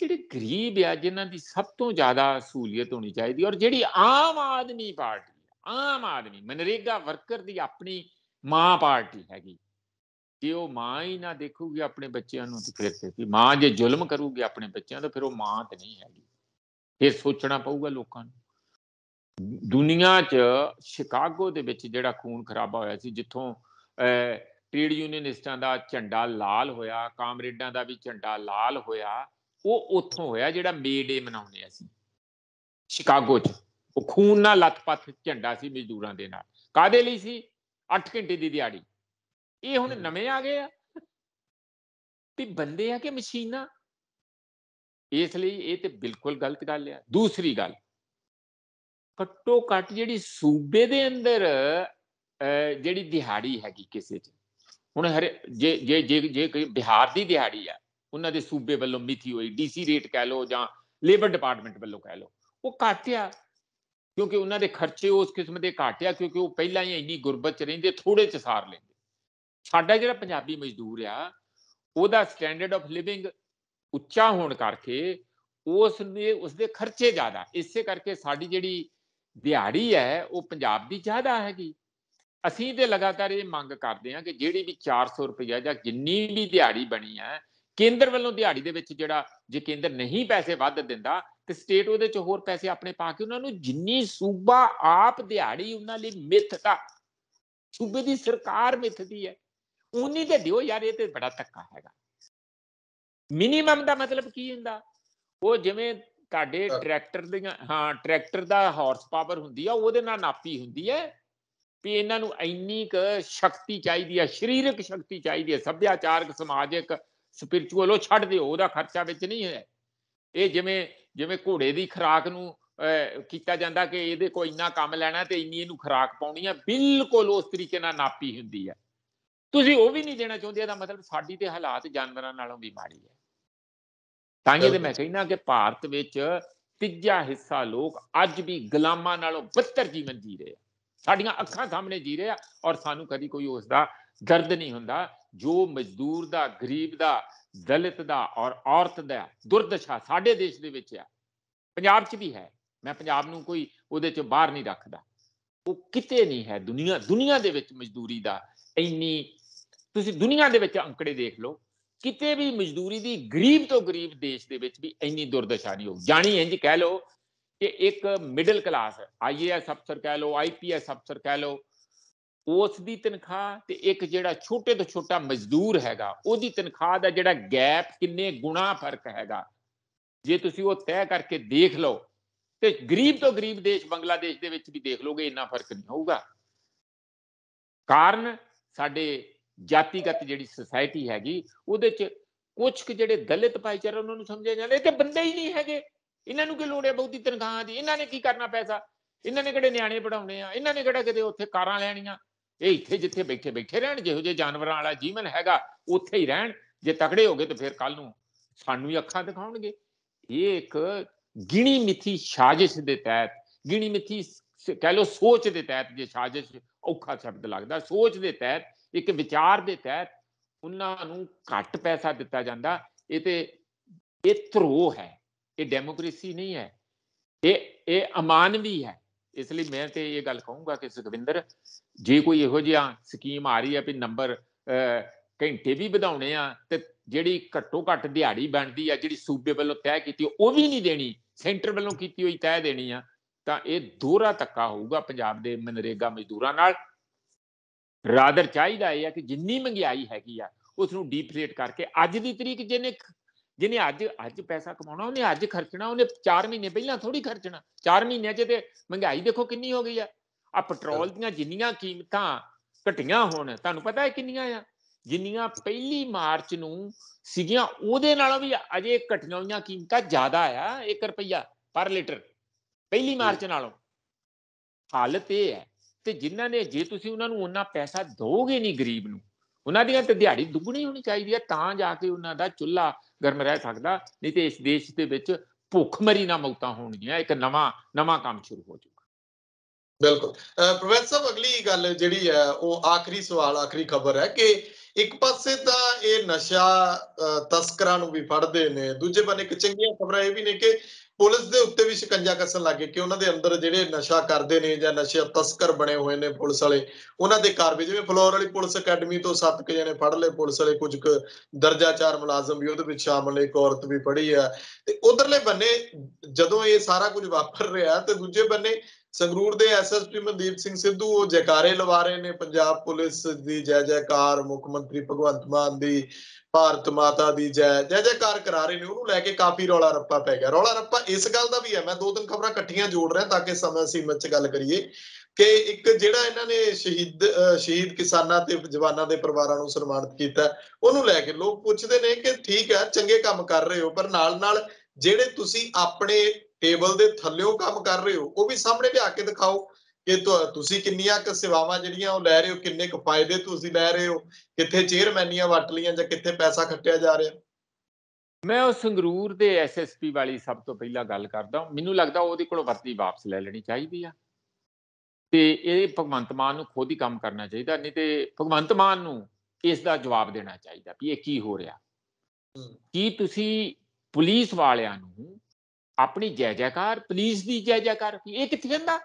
ਜਿਹੜੇ ਗਰੀਬ ਆ ਜਿਨ੍ਹਾਂ ਦੀ ਸਭ ਤੋਂ ਜ਼ਿਆਦਾ ਸਹੂਲੀਅਤ ਹੋਣੀ ਚਾਹੀਦੀ ਔਰ ਜਿਹੜੀ ਆਮ ਆਦਮੀ ਪਾਰਟੀ ਆਮ ਆਦਮੀ ਮਨਰੇਗਾ ਵਰਕਰ ਦੀ ਆਪਣੀ ਮਾਂ ਪਾਰਟੀ ਹੈਗੀ ਜੇ ਉਹ ਮਾਂ ਹੀ ਨਾ ਦੇਖੂਗੀ ਆਪਣੇ ਬੱਚਿਆਂ ਨੂੰ ਤੇ ਫਿਰ ਤੇ ਮਾਂ ਜੇ ਜ਼ੁਲਮ ਕਰੂਗੀ ਆਪਣੇ ਬੱਚਿਆਂ ਤੇ ਫਿਰ ਉਹ ਮਾਂ ਤੇ ਨਹੀਂ ਹੈਗੀ ਫਿਰ ਸੋਚਣਾ ਪਊਗਾ ਲੋਕਾਂ ਨੂੰ ਦੁਨੀਆ 'ਚ ਸ਼ਿਕਾਗੋ ਦੇ ਵਿੱਚ ਜਿਹੜਾ ਖੂਨ ਖਰਾਬਾ ਹੋਇਆ ਸੀ ਜਿੱਥੋਂ ਟ੍ਰੇਡ ਯੂਨੀਅਨਿਸਟਾਂ ਦਾ ਝੰਡਾ ਲਾਲ ਹੋਇਆ ਕਾਮਰੇਡਾਂ ਦਾ ਵੀ ਝੰਡਾ ਲਾਲ ਹੋਇਆ ਉਹ ਉੱਥੋਂ ਹੋਇਆ ਜਿਹੜਾ ਮੇਡੇ ਮਨਾਉਂਦੇ ਸੀ ਸ਼ਿਕਾਗੋ 'ਚ ਉਹ ਖੂਨ ਨਾਲ ਲੱਤਪੱਤ ਝੰਡਾ ਸੀ ਮਜ਼ਦੂਰਾਂ ਦੇ ਨਾਲ ਕਾਦੇ ਲਈ ਸੀ 8 ਘੰਟੇ ਦੀ ਦਿਹਾੜੀ ਇਹ ਹੁਣ ਨਵੇਂ ਆ ਗਏ ਆ ਤੇ ਬੰਦੇ ਆ ਕਿ ਮਸ਼ੀਨਾਂ ਇਸ ਲਈ ਇਹ ਤੇ ਬਿਲਕੁਲ ਗਲਤ ਗੱਲ ਆ ਦੂਸਰੀ ਗੱਲ ਘੱਟੋ ਘੱਟ ਜਿਹੜੀ ਸੂਬੇ ਦੇ ਅੰਦਰ ਜਿਹੜੀ ਦਿਹਾੜੀ ਹੈਗੀ ਕਿਸੇ ਚ ਹੁਣ ਜੇ ਜੇ ਜੇ ਜੇ ਕੋਈ ਬਿਹਾਰ ਦੀ ਦਿਹਾੜੀ ਆ ਉਹਨਾਂ ਦੇ ਸੂਬੇ ਵੱਲੋਂ ਮਿਥੀ ਹੋਈ ਡੀਸੀ ਰੇਟ ਕਹਿ ਲੋ ਜਾਂ ਲੇਬਰ ਡਿਪਾਰਟਮੈਂਟ ਵੱਲੋਂ ਕਹਿ ਲੋ ਉਹ ਕਾਟਿਆ ਕਿਉਂਕਿ ਉਹਨਾਂ ਦੇ ਖਰਚੇ ਉਸ ਕਿਸਮ ਦੇ ਕਾਟਿਆ ਕਿਉਂਕਿ ਉਹ ਪਹਿਲਾਂ ਹੀ ਇੰਨੀ ਗੁਰਬਤ ਚ ਰਹਿੰਦੇ ਥੋੜੇ ਚ ਸਾਰ ਲੈਂਦੇ ਸਾਡਾ ਜਿਹੜਾ ਪੰਜਾਬੀ ਮਜ਼ਦੂਰ ਆ ਉਹਦਾ ਸਟੈਂਡਰਡ ਆਫ ਲਿਵਿੰਗ ਉੱਚਾ ਹੋਣ ਕਰਕੇ ਉਸ ਦੇ ਉਸ ਦੇ ਖਰਚੇ ਜ਼ਿਆਦਾ ਇਸੇ ਕਰਕੇ ਸਾਡੀ ਜਿਹੜੀ ਦਿਹਾੜੀ ਹੈ ਉਹ ਪੰਜਾਬ ਦੀ ਜ਼ਿਆਦਾ ਹੈਗੀ ਅਸੀਂ ਤੇ ਲਗਾਤਾਰ ਇਹ ਮੰਗ ਕਰਦੇ ਹਾਂ ਕਿ ਜਿਹੜੀ ਵੀ 400 ਰੁਪਇਆ ਜਾਂ ਜਿੰਨੀ ਵੀ ਦਿਹਾੜੀ ਬਣੀ ਹੈ ਕੇਂਦਰ ਵੱਲੋਂ ਦਿਹਾੜੀ ਦੇ ਵਿੱਚ ਜਿਹੜਾ ਜੇ ਕੇਂਦਰ ਨਹੀਂ ਪੈਸੇ ਵੱਧ ਦਿੰਦਾ ਤੇ ਸਟੇਟ ਉਹਦੇ ਚ ਹੋਰ ਪੈਸੇ ਆਪਣੇ ਪਾ ਕੇ ਉਹਨਾਂ ਨੂੰ ਜਿੰਨੀ ਸੂਬਾ ਆਪ ਦਿਹਾੜੀ ਉਹਨਾਂ ਲਈ ਮਿੱਥਦਾ ਸੂਬੇ ਦੀ ਸਰਕਾਰ ਮਿੱਥਦੀ ਹੈ ਉਨੀ ਤੇ ਦਿਓ ਯਾਰ ਇਹ ਤੇ ਬੜਾ ਧੱਕਾ ਹੈਗਾ ਮਿਨੀਮਮ ਦਾ ਮਤਲਬ ਕੀ ਹੁੰਦਾ ਉਹ ਜਿਵੇਂ ਤੁਹਾਡੇ ਟਰੈਕਟਰ ਦੀਆਂ ਹਾਂ ਟਰੈਕਟਰ ਦਾ ਹਾਰਸ ਪਾਵਰ ਹੁੰਦੀ ਆ ਉਹਦੇ ਨਾਲ ਨਾਪੀ ਹੁੰਦੀ ਹੈ ਵੀ ਇਹਨਾਂ ਨੂੰ ਇੰਨੀ ਕ ਸ਼ਕਤੀ ਚਾਹੀਦੀ ਆ ਸਰੀਰਕ ਸ਼ਕਤੀ ਚਾਹੀਦੀ ਆ ਸੱਭਿਆਚਾਰਕ ਸਮਾਜਿਕ ਸਪਿਰਚੁਅਲ ਉਹ ਛੱਡ ਦਿਓ ਉਹਦਾ ਖਰਚਾ ਵਿੱਚ ਨਹੀਂ ਹੈ ਇਹ ਜਿਵੇਂ ਜਿਵੇਂ ਘੋੜੇ ਦੀ ਖਰਾਕ ਨੂੰ ਕੀਤਾ ਜਾਂਦਾ ਕਿ ਇਹਦੇ ਕੋਈ ਇੰਨਾ ਕੰਮ ਲੈਣਾ ਤੇ ਇੰਨੀ ਇਹਨੂੰ ਖਰਾਕ ਪਾਉਣੀ ਆ ਬਿਲਕੁਲ ਉਸ ਤਰੀਕੇ ਨਾਲ ਨਾਪੀ ਹੁੰਦੀ ਆ ਤੁਸੀਂ ਉਹ ਵੀ ਨਹੀਂ ਦੇਣਾ ਚਾਹੁੰਦੇ ਇਹਦਾ ਮਤਲਬ ਸਾਡੀ ਤੇ ਹਾਲਾਤ ਜਾਨਵਰਾਂ ਨਾਲੋਂ ਵੀ ਮਾੜੀ ਹੈ ਤਾਂ ਇਹ ਮੈਂ ਕਹਿੰਦਾ ਕਿ ਭਾਰਤ ਵਿੱਚ ਤੀਜਾ ਹਿੱਸਾ ਲੋਕ ਅੱਜ ਵੀ ਗੁਲਾਮਾਂ ਨਾਲੋਂ ਬੱਤਰ ਜੀਵਨ ਜੀ ਰਹੇ ਆ ਸਾਡੀਆਂ ਅੱਖਾਂ ਸਾਹਮਣੇ ਜੀ ਰਹੇ ਆ ਔਰ ਸਾਨੂੰ ਕਦੀ ਕੋਈ ਉਸ ਦਾ ਦਰਦ ਨਹੀਂ ਹੁੰਦਾ ਜੋ ਮਜ਼ਦੂਰ ਦਾ ਗਰੀਬ ਦਾ ਦਲਿਤ ਦਾ ਔਰ ਔਰਤ ਦਾ ਦੁਰਦਸ਼ਾ ਸਾਡੇ ਦੇਸ਼ ਦੇ ਵਿੱਚ ਆ ਪੰਜਾਬ 'ਚ ਵੀ ਹੈ ਮੈਂ ਪੰਜਾਬ ਨੂੰ ਕੋਈ ਉਹਦੇ 'ਚ ਬਾਹਰ ਨਹੀਂ ਰੱਖਦਾ ਉਹ ਕਿਤੇ ਨਹੀਂ ਹੈ ਦੁਨੀਆ ਦੁਨੀਆ ਦੇ ਵਿੱਚ ਮਜ਼ਦੂਰੀ ਦਾ ਇੰਨੀ ਤੁਸੀਂ ਦੁਨੀਆ ਦੇ ਵਿੱਚ ਅੰਕੜੇ ਦੇਖ ਲਓ ਕਿਤੇ ਵੀ ਮਜ਼ਦੂਰੀ ਦੀ ਗਰੀਬ ਤੋਂ ਗਰੀਬ ਦੇਸ਼ ਦੇ ਵਿੱਚ ਵੀ ਇੰਨੀ ਦੁਰਦਸ਼ਾ ਨਹੀਂ ਹੋ ਜਾਣੀ ਇੰਜ ਕਹਿ ਲਓ ਕਿ ਇੱਕ ਮਿਡਲ ਕਲਾਸ ਆਈਏਐਸ ਅਫਸਰ ਕਹਿ ਲਓ ਆਈਪੀਐਸ ਅਫਸਰ ਕਹਿ ਲਓ ਉਸ ਦੀ ਤਨਖਾਹ ਤੇ ਇੱਕ ਜਿਹੜਾ ਛੋਟੇ ਤੋਂ ਛੋਟਾ ਮਜ਼ਦੂਰ ਹੈਗਾ ਉਹਦੀ ਤਨਖਾਹ ਦਾ ਜਿਹੜਾ ਗੈਪ ਕਿੰਨੇ ਗੁਣਾ ਫਰਕ ਹੈਗਾ ਜੇ ਤੁਸੀਂ ਉਹ ਤੈਅ ਕਰਕੇ ਦੇਖ ਲਓ ਤੇ ਗਰੀਬ ਤੋਂ ਗਰੀਬ ਦੇਸ਼ ਬੰਗਲਾਦੇਸ਼ ਦੇ ਵਿੱਚ ਵੀ ਦੇਖ ਲੋਗੇ ਇੰਨਾ ਫਰਕ ਨਹੀਂ ਹੋਊਗਾ ਕਾਰਨ ਸਾਡੇ ਜਾਤੀਗਤ ਜਿਹੜੀ ਸੁਸਾਇਟੀ ਹੈਗੀ ਉਹਦੇ 'ਚ ਕੁਝ ਕੁ ਜਿਹੜੇ ਦਲਿਤ ਭਾਈਚਾਰਾ ਉਹਨਾਂ ਨੂੰ ਸਮਝਿਆ ਜਾਂਦਾ ਤੇ ਬੰਦੇ ਹੀ ਨਹੀਂ ਹੈਗੇ ਇਹਨਾਂ ਨੂੰ ਕੀ ਲੋੜ ਹੈ ਬਹੁਤੀ ਤਨਖਾਹਾਂ ਦੀ ਇਹਨਾਂ ਨੇ ਕੀ ਕਰਨਾ ਪੈਸਾ ਇਹਨਾਂ ਨੇ ਕਿਹੜੇ ਨਿਆਣੇ ਪੜਾਉਣੇ ਆ ਇਹਨਾਂ ਨੇ ਕਿਹੜਾ ਕਿਤੇ ਉੱਥੇ ਕਾਰਾਂ ਲੈਣੀਆਂ ਇਹ ਇੱਥੇ ਜਿੱਥੇ ਬੈਠੇ ਬੈਠੇ ਰਹਿਣ ਜਿਹੋ ਜਿਹੇ ਜਾਨਵਰਾਂ ਵਾਲਾ ਜੀਵਨ ਹੈਗਾ ਉੱਥੇ ਹੀ ਰਹਿਣ ਜੇ ਤਕੜੇ ਹੋਗੇ ਤਾਂ ਫਿਰ ਕੱਲ ਨੂੰ ਸਾਨੂੰ ਹੀ ਅੱਖਾਂ ਦਿਖਾਉਣਗੇ ਇਹ ਇੱਕ ਗਿਣੀ ਮਿੱਥੀ ਸਾਜ਼ਿਸ਼ ਦੇ ਤਹਿਤ ਗਿਣੀ ਮਿੱਥੀ ਕਹਿ ਲੋ ਸੋਚ ਦੇ ਤਹਿਤ ਜੇ ਸਾਜ਼ਿਸ਼ ਔਖਾ ਸ਼ਬਦ ਲੱਗਦਾ ਸੋਚ ਦੇ ਤਹਿਤ ਇੱਕ ਵਿਚਾਰ ਦੇ ਤਹਿਤ ਉਹਨਾਂ ਨੂੰ ਘੱਟ ਪੈਸਾ ਦਿੱਤਾ ਜਾਂਦਾ ਇਹ ਤੇ ਇਹ ਧਰੋ ਹੈ ਇਹ ਡੈਮੋਕ੍ਰੇਸੀ ਨਹੀਂ ਹੈ ਇਹ ਇਹ ਅਮਾਨਵੀ ਹੈ ਇਸ ਲਈ ਮੈਂ ਤੇ ਇਹ ਗੱਲ ਕਹੂੰਗਾ ਕਿ ਸੁਖਵਿੰਦਰ ਜੇ ਕੋਈ ਇਹੋ ਜਿਹਾ ਸਕੀਮ ਆ ਰਹੀ ਹੈ ਵੀ ਨੰਬਰ ਘੰਟੇ ਵੀ ਵਧਾਉਣੇ ਆ ਤੇ ਜਿਹੜੀ ਘੱਟੋ ਘੱਟ ਦਿਹਾੜੀ ਬਣਦੀ ਆ ਜਿਹੜੀ ਸੂਬੇ ਵੱਲੋਂ ਤੈਅ ਕੀਤੀ ਉਹ ਵੀ ਨਹੀਂ ਦੇਣੀ ਸੈਂਟਰ ਵੱਲੋਂ ਕੀਤੀ ਹੋਈ ਤੈਅ ਦੇਣੀ ਆ ਤਾਂ ਇਹ ਦੋਹਰਾ ਤੱਕਾ ਹੋਊਗਾ ਪੰਜਾਬ ਦੇ ਮਨਰੇਗਾ ਮਜ਼ਦੂਰਾਂ ਨਾਲ ਰਾਦਰ ਚਾਹੀਦਾ ਹੈ ਕਿ ਜਿੰਨੀ ਮਹਿੰਗਾਈ ਹੈਗੀ ਆ ਉਸ ਨੂੰ ਡੀਫਲੇਟ ਕਰਕੇ ਅੱਜ ਦੀ ਤਰੀਕ ਜਿਹਨੇ ਜਿਹਨੇ ਅੱਜ ਅੱਜ ਪੈਸਾ ਕਮਾਉਣਾ ਉਹਨੇ ਅੱਜ ਖਰਚਣਾ ਉਹਨੇ 4 ਮਹੀਨੇ ਪਹਿਲਾਂ ਥੋੜੀ ਖਰਚਣਾ 4 ਮਹੀਨੇ 'ਚ ਤੇ ਮਹਿੰਗਾਈ ਦੇਖੋ ਕਿੰਨੀ ਹੋ ਗਈ ਆ ਆ ਪੈਟਰੋਲ ਦੀਆਂ ਜਿੰਨੀਆਂ ਕੀਮਤਾਂ ਘਟੀਆਂ ਹੋਣ ਤੁਹਾਨੂੰ ਪਤਾ ਹੈ ਕਿੰਨੀਆਂ ਆ ਜਿੰਨੀਆਂ ਪਹਿਲੀ ਮਾਰਚ ਨੂੰ ਸੀਗੀਆਂ ਉਹਦੇ ਨਾਲੋਂ ਵੀ ਅਜੇ ਘਟੀਆਂ ਹੋਈਆਂ ਕੀਮਤਾਂ ਜ਼ਿਆਦਾ ਆ 1 ਰੁਪਿਆ ਪਰ ਲੀਟਰ ਪਹਿਲੀ ਮਾਰਚ ਨਾਲੋਂ ਹਾਲਤ ਇਹ ਹੈ ਤੇ ਜਿਨ੍ਹਾਂ ਨੇ ਜੇ ਤੁਸੀਂ ਉਹਨਾਂ ਨੂੰ ਉਹਨਾਂ ਪੈਸਾ ਦੋਗੇ ਨਹੀਂ ਗਰੀਬ ਨੂੰ ਉਹਨਾਂ ਦੀਆਂ ਤੇ ਦਿਹਾੜੀ ਦੁੱਗਣੀ ਹੋਣੀ ਚਾਹੀਦੀ ਹੈ ਤਾਂ ਜਾ ਕੇ ਉਹਨਾਂ ਦਾ ਚੁੱਲ੍ਹਾ ਗਰਮ ਰਹਿ ਸਕਦਾ ਨਹੀਂ ਤੇ ਇਸ ਦੇਸ਼ ਦੇ ਵਿੱਚ ਭੁੱਖਮਰੀ ਨਾ ਮੌਤਾਂ ਹੋਣਗੀਆਂ ਇੱਕ ਨਵਾਂ ਨਵਾਂ ਕੰਮ ਸ਼ੁਰੂ ਹੋ ਜਾਊਗਾ ਬਿਲਕੁਲ ਪ੍ਰੋਫੈਸਰ ਸਾਹਿਬ ਅਗਲੀ ਗੱਲ ਜਿਹੜੀ ਹੈ ਉਹ ਆਖਰੀ ਸਵਾਲ ਆਖਰੀ ਖਬਰ ਹੈ ਕਿ ਇੱਕ ਪਾਸੇ ਤਾਂ ਇਹ ਨਸ਼ਾ ਤਸਕਰਾਂ ਨੂੰ ਵੀ ਫੜਦੇ ਨੇ ਦੂਜੇ ਬੰਨੇ ਇੱਕ ਚੰਗੀਆਂ ਖਬਰਾਂ ਇਹ ਵੀ ਨੇ ਕਿ ਪੁਲਿਸ ਦੇ ਉੱਤੇ ਵੀ ਸ਼ਿਕੰਜਾ ਕੱਸਣ ਲੱਗੇ ਕਿ ਉਹਨਾਂ ਦੇ ਅੰਦਰ ਜਿਹੜੇ ਨਸ਼ਾ ਕਰਦੇ ਨੇ ਜਾਂ ਨਸ਼ੇ ਤਸਕਰ ਬਣੇ ਹੋਏ ਨੇ ਪੁਲਿਸ ਵਾਲੇ ਉਹਨਾਂ ਦੇ ਵੀ ਜਿਵੇਂ ਫਲੋਰ ਵਾਲੀ ਪੁਲਿਸ ਅਕੈਡਮੀ ਤੋਂ ਸੱਤ ਕੁ ਜਣੇ ਫੜ ਲਏ ਪੁਲਿਸ ਵਾਲੇ ਕੁਝ ਕੁ ਚਾਰ ਮੁਲਾਜ਼ਮ ਵੀ ਉਹਦੇ ਵਿੱਚ ਸ਼ਾਮਲ ਨੇ ਇੱਕ ਔਰਤ ਵੀ ਫੜੀ ਆ ਤੇ ਉਧਰਲੇ ਬੰਨੇ ਜਦੋਂ ਇਹ ਸਾਰਾ ਕੁਝ ਵਾਪਰ ਰਿਹਾ ਤੇ ਦੂਜੇ ਬੰਨੇ ਸੰਗਰੂਰ ਦੇ ਐਸਐਸਪੀ ਮਨਦੀਪ ਸਿੰਘ ਸਿੱਧੂ ਉਹ ਜੈਕਾਰੇ ਲਵਾ ਰਹੇ ਨੇ ਪੰਜਾਬ ਪੁਲਿਸ ਦੀ ਜੈ ਜੈਕਾਰ ਮੁੱਖ ਮੰਤਰੀ ਭਗਵੰਤ ਮਾਨ ਦੀ ਭਾਰਤ ਮਾਤਾ ਦੀ ਜੈ ਜੈ ਜੈਕਾਰ ਕਰਾ ਰਹੇ ਨੇ ਉਹਨੂੰ ਲੈ ਕੇ ਕਾਫੀ ਰੌਲਾ ਰੱਪਾ ਪੈ ਗਿਆ ਰੌਲਾ ਰੱਪਾ ਇਸ ਗੱਲ ਦਾ ਵੀ ਹੈ ਮੈਂ ਦੋ ਤਿੰਨ ਖਬਰਾਂ ਇਕੱਠੀਆਂ ਜੋੜ ਰਿਹਾ ਤਾਂ ਕਿ ਸਮਾਂ ਸੀਮਤ 'ਚ ਗੱਲ ਕਰੀਏ ਕਿ ਇੱਕ ਜਿਹੜਾ ਇਹਨਾਂ ਨੇ ਸ਼ਹੀਦ ਸ਼ਹੀਦ ਕਿਸਾਨਾਂ ਤੇ ਜਵਾਨਾਂ ਦੇ ਪਰਿਵਾਰਾਂ ਨੂੰ ਸਨਮਾਨਿਤ ਕੀਤਾ ਉਹਨੂੰ ਲੈ ਕੇ ਲੋਕ ਪੁੱਛਦੇ ਨੇ ਕਿ ਠੀਕ ਹੈ ਚੰਗੇ ਕੰਮ ਕਰ ਰਹੇ ਹੋ ਪਰ ਨਾਲ ਨਾਲ ਜਿਹੜੇ ਤੁਸੀਂ ਆਪਣੇ ਟੇਬਲ ਦੇ ਥੱਲੇੋਂ ਕੰਮ ਕਰ ਰਹੇ ਹੋ ਉਹ ਵੀ ਸਾਹਮਣੇ ਲਿਆ ਕੇ ਦਿਖਾਓ ਕਿ ਤੁਸੀਂ ਕਿੰਨੀਆਂ ਕੁ ਸੇਵਾਵਾਂ ਜਿਹੜੀਆਂ ਉਹ ਲੈ ਰਹੇ ਹੋ ਕਿੰਨੇ ਕੁ ਫਾਇਦੇ ਤੁਸੀਂ ਲੈ ਰਹੇ ਹੋ ਕਿੱਥੇ ਚੇਅਰਮੈਨੀਆਂ ਵਟ ਲੀਆਂ ਜਾਂ ਕਿੱਥੇ ਪੈਸਾ ਖੱਟਿਆ ਜਾ ਰਿਹਾ ਮੈਂ ਉਹ ਸੰਗਰੂਰ ਦੇ ਐਸਐਸਪੀ ਵਾਲੀ ਸਭ ਤੋਂ ਪਹਿਲਾਂ ਗੱਲ ਕਰਦਾ ਮੈਨੂੰ ਲੱਗਦਾ ਉਹਦੇ ਕੋਲ ਵਰਦੀ ਵਾਪਸ ਲੈ ਲੈਣੀ ਚਾਹੀਦੀ ਆ ਤੇ ਇਹ ਭਗਵੰਤ ਮਾਨ ਨੂੰ ਖੁਦ ਹੀ ਕੰਮ ਕਰਨਾ ਚਾਹੀਦਾ ਨਹੀਂ ਤੇ ਭਗਵੰਤ ਮਾਨ ਨੂੰ ਇਸ ਦਾ ਜਵਾਬ ਦੇਣਾ ਚਾਹੀਦਾ ਵੀ ਇਹ ਕੀ ਹੋ ਰਿਹਾ ਕੀ ਤੁਸੀਂ ਪੁਲਿਸ ਵਾਲਿਆਂ ਨੂੰ ਆਪਣੀ ਜੈ ਜੈਕਾਰ ਪੁਲਿਸ ਦੀ ਜੈ ਜੈਕਾਰ ਇਹ ਕਿੱਥੇ ਜਾਂਦਾ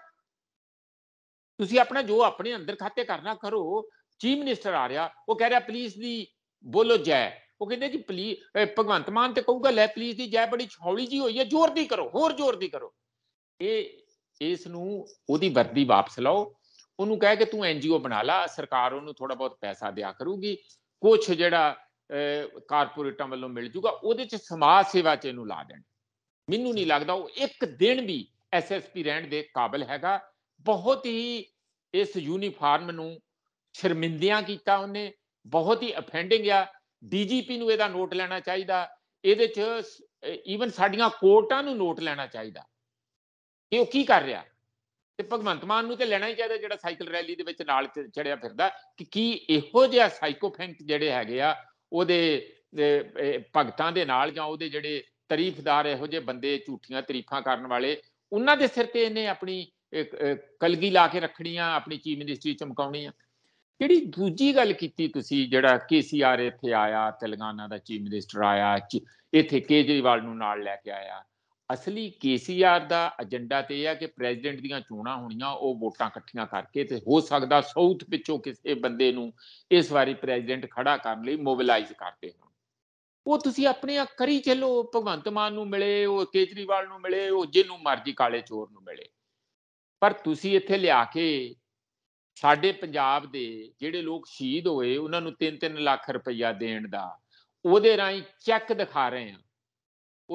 ਤੁਸੀਂ ਆਪਣਾ ਜੋ ਆਪਣੇ ਅੰਦਰ ਖਾਤੇ ਕਰਨਾ ਕਰੋ ਚੀਫ ਮਿਨਿਸਟਰ ਆ ਰਿਹਾ ਉਹ ਕਹਿ ਰਿਹਾ ਪੁਲਿਸ ਦੀ ਬੋਲੋ ਜੈ ਉਹ ਕਹਿੰਦੇ ਜੀ ਪਲੀਜ਼ ਭਗਵੰਤ ਮਾਨ ਤੇ ਕਹੂਗਾ ਲੈ ਪਲੀਜ਼ ਦੀ ਜੈ ਬੜੀ ਛੌਲੀ ਜੀ ਹੋਈ ਹੈ ਜ਼ੋਰ ਦੀ ਕਰੋ ਹੋਰ ਜ਼ੋਰ ਦੀ ਕਰੋ ਇਹ ਇਸ ਨੂੰ ਉਹਦੀ ਵਰਦੀ ਵਾਪਸ ਲਾਓ ਉਹਨੂੰ ਕਹਿ ਕੇ ਤੂੰ ਐਨਜੀਓ ਬਣਾ ਲਾ ਸਰਕਾਰ ਉਹਨੂੰ ਥੋੜਾ ਬਹੁਤ ਪੈਸਾ ਦਿਆ ਕਰੂਗੀ ਕੁਝ ਜਿਹੜਾ ਕਾਰਪੋਰੇਟਾਂ ਵੱਲੋਂ ਮਿਲ ਜੂਗਾ ਉਹਦੇ ਚ ਸਮਾਜ ਸੇਵਾ ਚ ਇਹਨੂੰ ਲਾ ਦੇਣ ਮੈਨੂੰ ਨਹੀਂ ਲੱਗਦਾ ਉਹ ਇੱਕ ਦਿਨ ਵੀ ਐਸਐਸਪੀ ਰਹਿਣ ਦੇ ਕਾਬਿਲ ਹੈਗਾ ਬਹੁਤ ਹੀ ਇਸ ਯੂਨੀਫਾਰਮ ਨੂੰ ਸ਼ਰਮਿੰਦਿਆਂ ਕੀਤਾ ਉਹਨੇ ਬਹੁਤ ਹੀ ਅਫੈਂਡਿੰਗ ਆ ਡੀਜੀਪੀ ਨੂੰ ਇਹਦਾ ਨੋਟ ਲੈਣਾ ਚਾਹੀਦਾ ਇਹਦੇ ਚ ਈਵਨ ਸਾਡੀਆਂ ਕੋਰਟਾਂ ਨੂੰ ਨੋਟ ਲੈਣਾ ਚਾਹੀਦਾ ਕਿ ਉਹ ਕੀ ਕਰ ਰਿਹਾ ਤੇ ਭਗਵੰਤ ਮਾਨ ਨੂੰ ਤੇ ਲੈਣਾ ਹੀ ਚਾਹੀਦਾ ਜਿਹੜਾ ਸਾਈਕਲ ਰੈਲੀ ਦੇ ਵਿੱਚ ਨਾਲ ਚੜਿਆ ਫਿਰਦਾ ਕਿ ਕੀ ਇਹੋ ਜਿਹਾ ਸਾਈਕੋਫੈਂਟ ਜਿਹੜੇ ਹੈਗੇ ਆ ਉਹਦੇ ਭਗਤਾਂ ਦੇ ਨਾਲ ਜਾਂ ਉਹਦੇ ਜਿਹੜੇ ਤਾਰੀਫਦਾਰ ਇਹੋ ਜਿਹੇ ਬੰਦੇ ਝੂਠੀਆਂ ਤਾਰੀਫਾਂ ਕਰਨ ਵਾਲੇ ਉਹਨਾਂ ਦੇ ਸਿਰ ਤੇ ਇਹਨੇ ਆਪਣੀ ਕਲਗੀ ਲਾ ਕੇ ਰੱਖਣੀ ਆ ਆਪਣੀ ਚੀਫ ਮਿਨਿਸਟਰੀ ਚਮਕਾਉਣੀ ਆ ਜਿਹੜੀ ਦੂਜੀ ਗੱਲ ਕੀਤੀ ਤੁਸੀਂ ਜਿਹੜਾ ਕੇਸੀਆਰ ਇੱਥੇ ਆਇਆ ਤੇਲੰਗਾਨਾ ਦਾ ਚੀਫ ਮਿਨਿਸਟਰ ਆਇਆ ਇੱਥੇ ਕੇਜਰੀਵਾਲ ਨੂੰ ਨਾਲ ਲੈ ਕੇ ਆਇਆ ਅਸਲੀ ਕੇਸੀਆਰ ਦਾ ਏਜੰਡਾ ਤੇ ਇਹ ਆ ਕਿ ਪ੍ਰੈਜ਼ੀਡੈਂਟ ਦੀਆਂ ਚੋਣਾਂ ਹੋਣੀਆਂ ਉਹ ਵੋਟਾਂ ਇਕੱਠੀਆਂ ਕਰਕੇ ਤੇ ਹੋ ਸਕਦਾ ਸਾਊਥ ਵਿੱਚੋਂ ਕਿਸੇ ਬੰਦੇ ਨੂੰ ਇਸ ਵਾਰੀ ਪ੍ਰੈਜ਼ੀਡੈਂਟ ਖੜਾ ਕਰਨ ਲਈ ਮੋਬਿਲਾਈਜ਼ ਕਰਦੇ ਉਹ ਤੁਸੀਂ ਆਪਣੇ ਆ ਕਰੀ ਚੱਲੋ ਭਗਵੰਤ ਮਾਨ ਨੂੰ ਮਿਲੇ ਉਹ ਕੇਜਰੀਵਾਲ ਨੂੰ ਮਿਲੇ ਉਹ ਜਿਹਨੂੰ ਮਰਜ਼ੀ ਕਾਲੇ ਚੋਰ ਨੂੰ ਮਿਲੇ ਪਰ ਤੁਸੀਂ ਇੱਥੇ ਲਿਆ ਕੇ ਸਾਡੇ ਪੰਜਾਬ ਦੇ ਜਿਹੜੇ ਲੋਕ ਸ਼ਹੀਦ ਹੋਏ ਉਹਨਾਂ ਨੂੰ 3-3 ਲੱਖ ਰੁਪਇਆ ਦੇਣ ਦਾ ਉਹਦੇ ਰਾਹੀਂ ਚੈੱਕ ਦਿਖਾ ਰਹੇ ਆ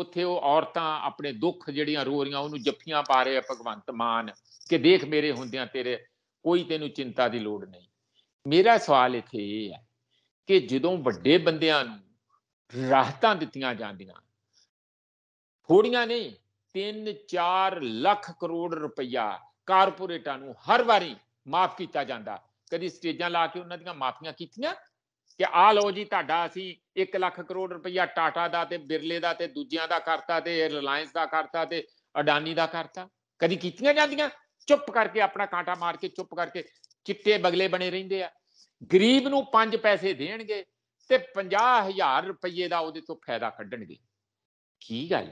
ਉੱਥੇ ਉਹ ਔਰਤਾਂ ਆਪਣੇ ਦੁੱਖ ਜਿਹੜੀਆਂ ਰੋ ਰਹੀਆਂ ਉਹਨੂੰ ਜੱਫੀਆਂ ਪਾ ਰਹੇ ਆ ਭਗਵੰਤ ਮਾਨ ਕਿ ਦੇਖ ਮੇਰੇ ਹੁੰਦਿਆਂ ਤੇਰੇ ਕੋਈ ਤੈਨੂੰ ਚਿੰਤਾ ਦੀ ਲੋੜ ਨਹੀਂ ਮੇਰਾ ਸਵਾਲ ਇੱਥੇ ਇਹ ਹੈ ਕਿ ਜਦੋਂ ਵੱਡੇ ਬੰਦਿਆਂ ਨੂੰ ਰਾਹਤਾਂ ਦਿੱਤੀਆਂ ਜਾਂਦੀਆਂ ਥੋੜੀਆਂ ਨਹੀਂ 3-4 ਲੱਖ ਕਰੋੜ ਰੁਪਇਆ ਕਾਰਪੋਰੇਟਾਂ ਨੂੰ ਹਰ ਵਾਰੀ ਮਾਫ ਕੀਤਾ ਜਾਂਦਾ ਕਦੀ ਸਟੇਜਾਂ ਲਾ ਕੇ ਉਹਨਾਂ ਦੀਆਂ ਮਾਫੀਆਂ ਕੀਤੀਆਂ ਕਿ ਆ ਲਓ ਜੀ ਤੁਹਾਡਾ ਅਸੀਂ 1 ਲੱਖ ਕਰੋੜ ਰੁਪਇਆ ਟਾਟਾ ਦਾ ਤੇ ਬਿਰਲੇ ਦਾ ਤੇ ਦੂਜਿਆਂ ਦਾ ਕਰਤਾ ਤੇ ਰਿਲਾਇੰਸ ਦਾ ਕਰਤਾ ਤੇ ਅਡਾਨੀ ਦਾ ਕਰਤਾ ਕਦੀ ਕੀਤੀਆਂ ਜਾਂਦੀਆਂ ਚੁੱਪ ਕਰਕੇ ਆਪਣਾ ਕਾਂਟਾ ਮਾਰ ਕੇ ਚੁੱਪ ਕਰਕੇ ਚਿੱਟੇ ਬਗਲੇ ਬਣੇ ਰਹਿੰਦੇ ਆ ਗਰੀਬ ਨੂੰ 5 ਪੈਸੇ ਦੇਣਗੇ ਤੇ 50000 ਰੁਪਏ ਦਾ ਉਹਦੇ ਤੋਂ ਫਾਇਦਾ ਕੱਢਣਗੇ ਕੀ ਗੱਲ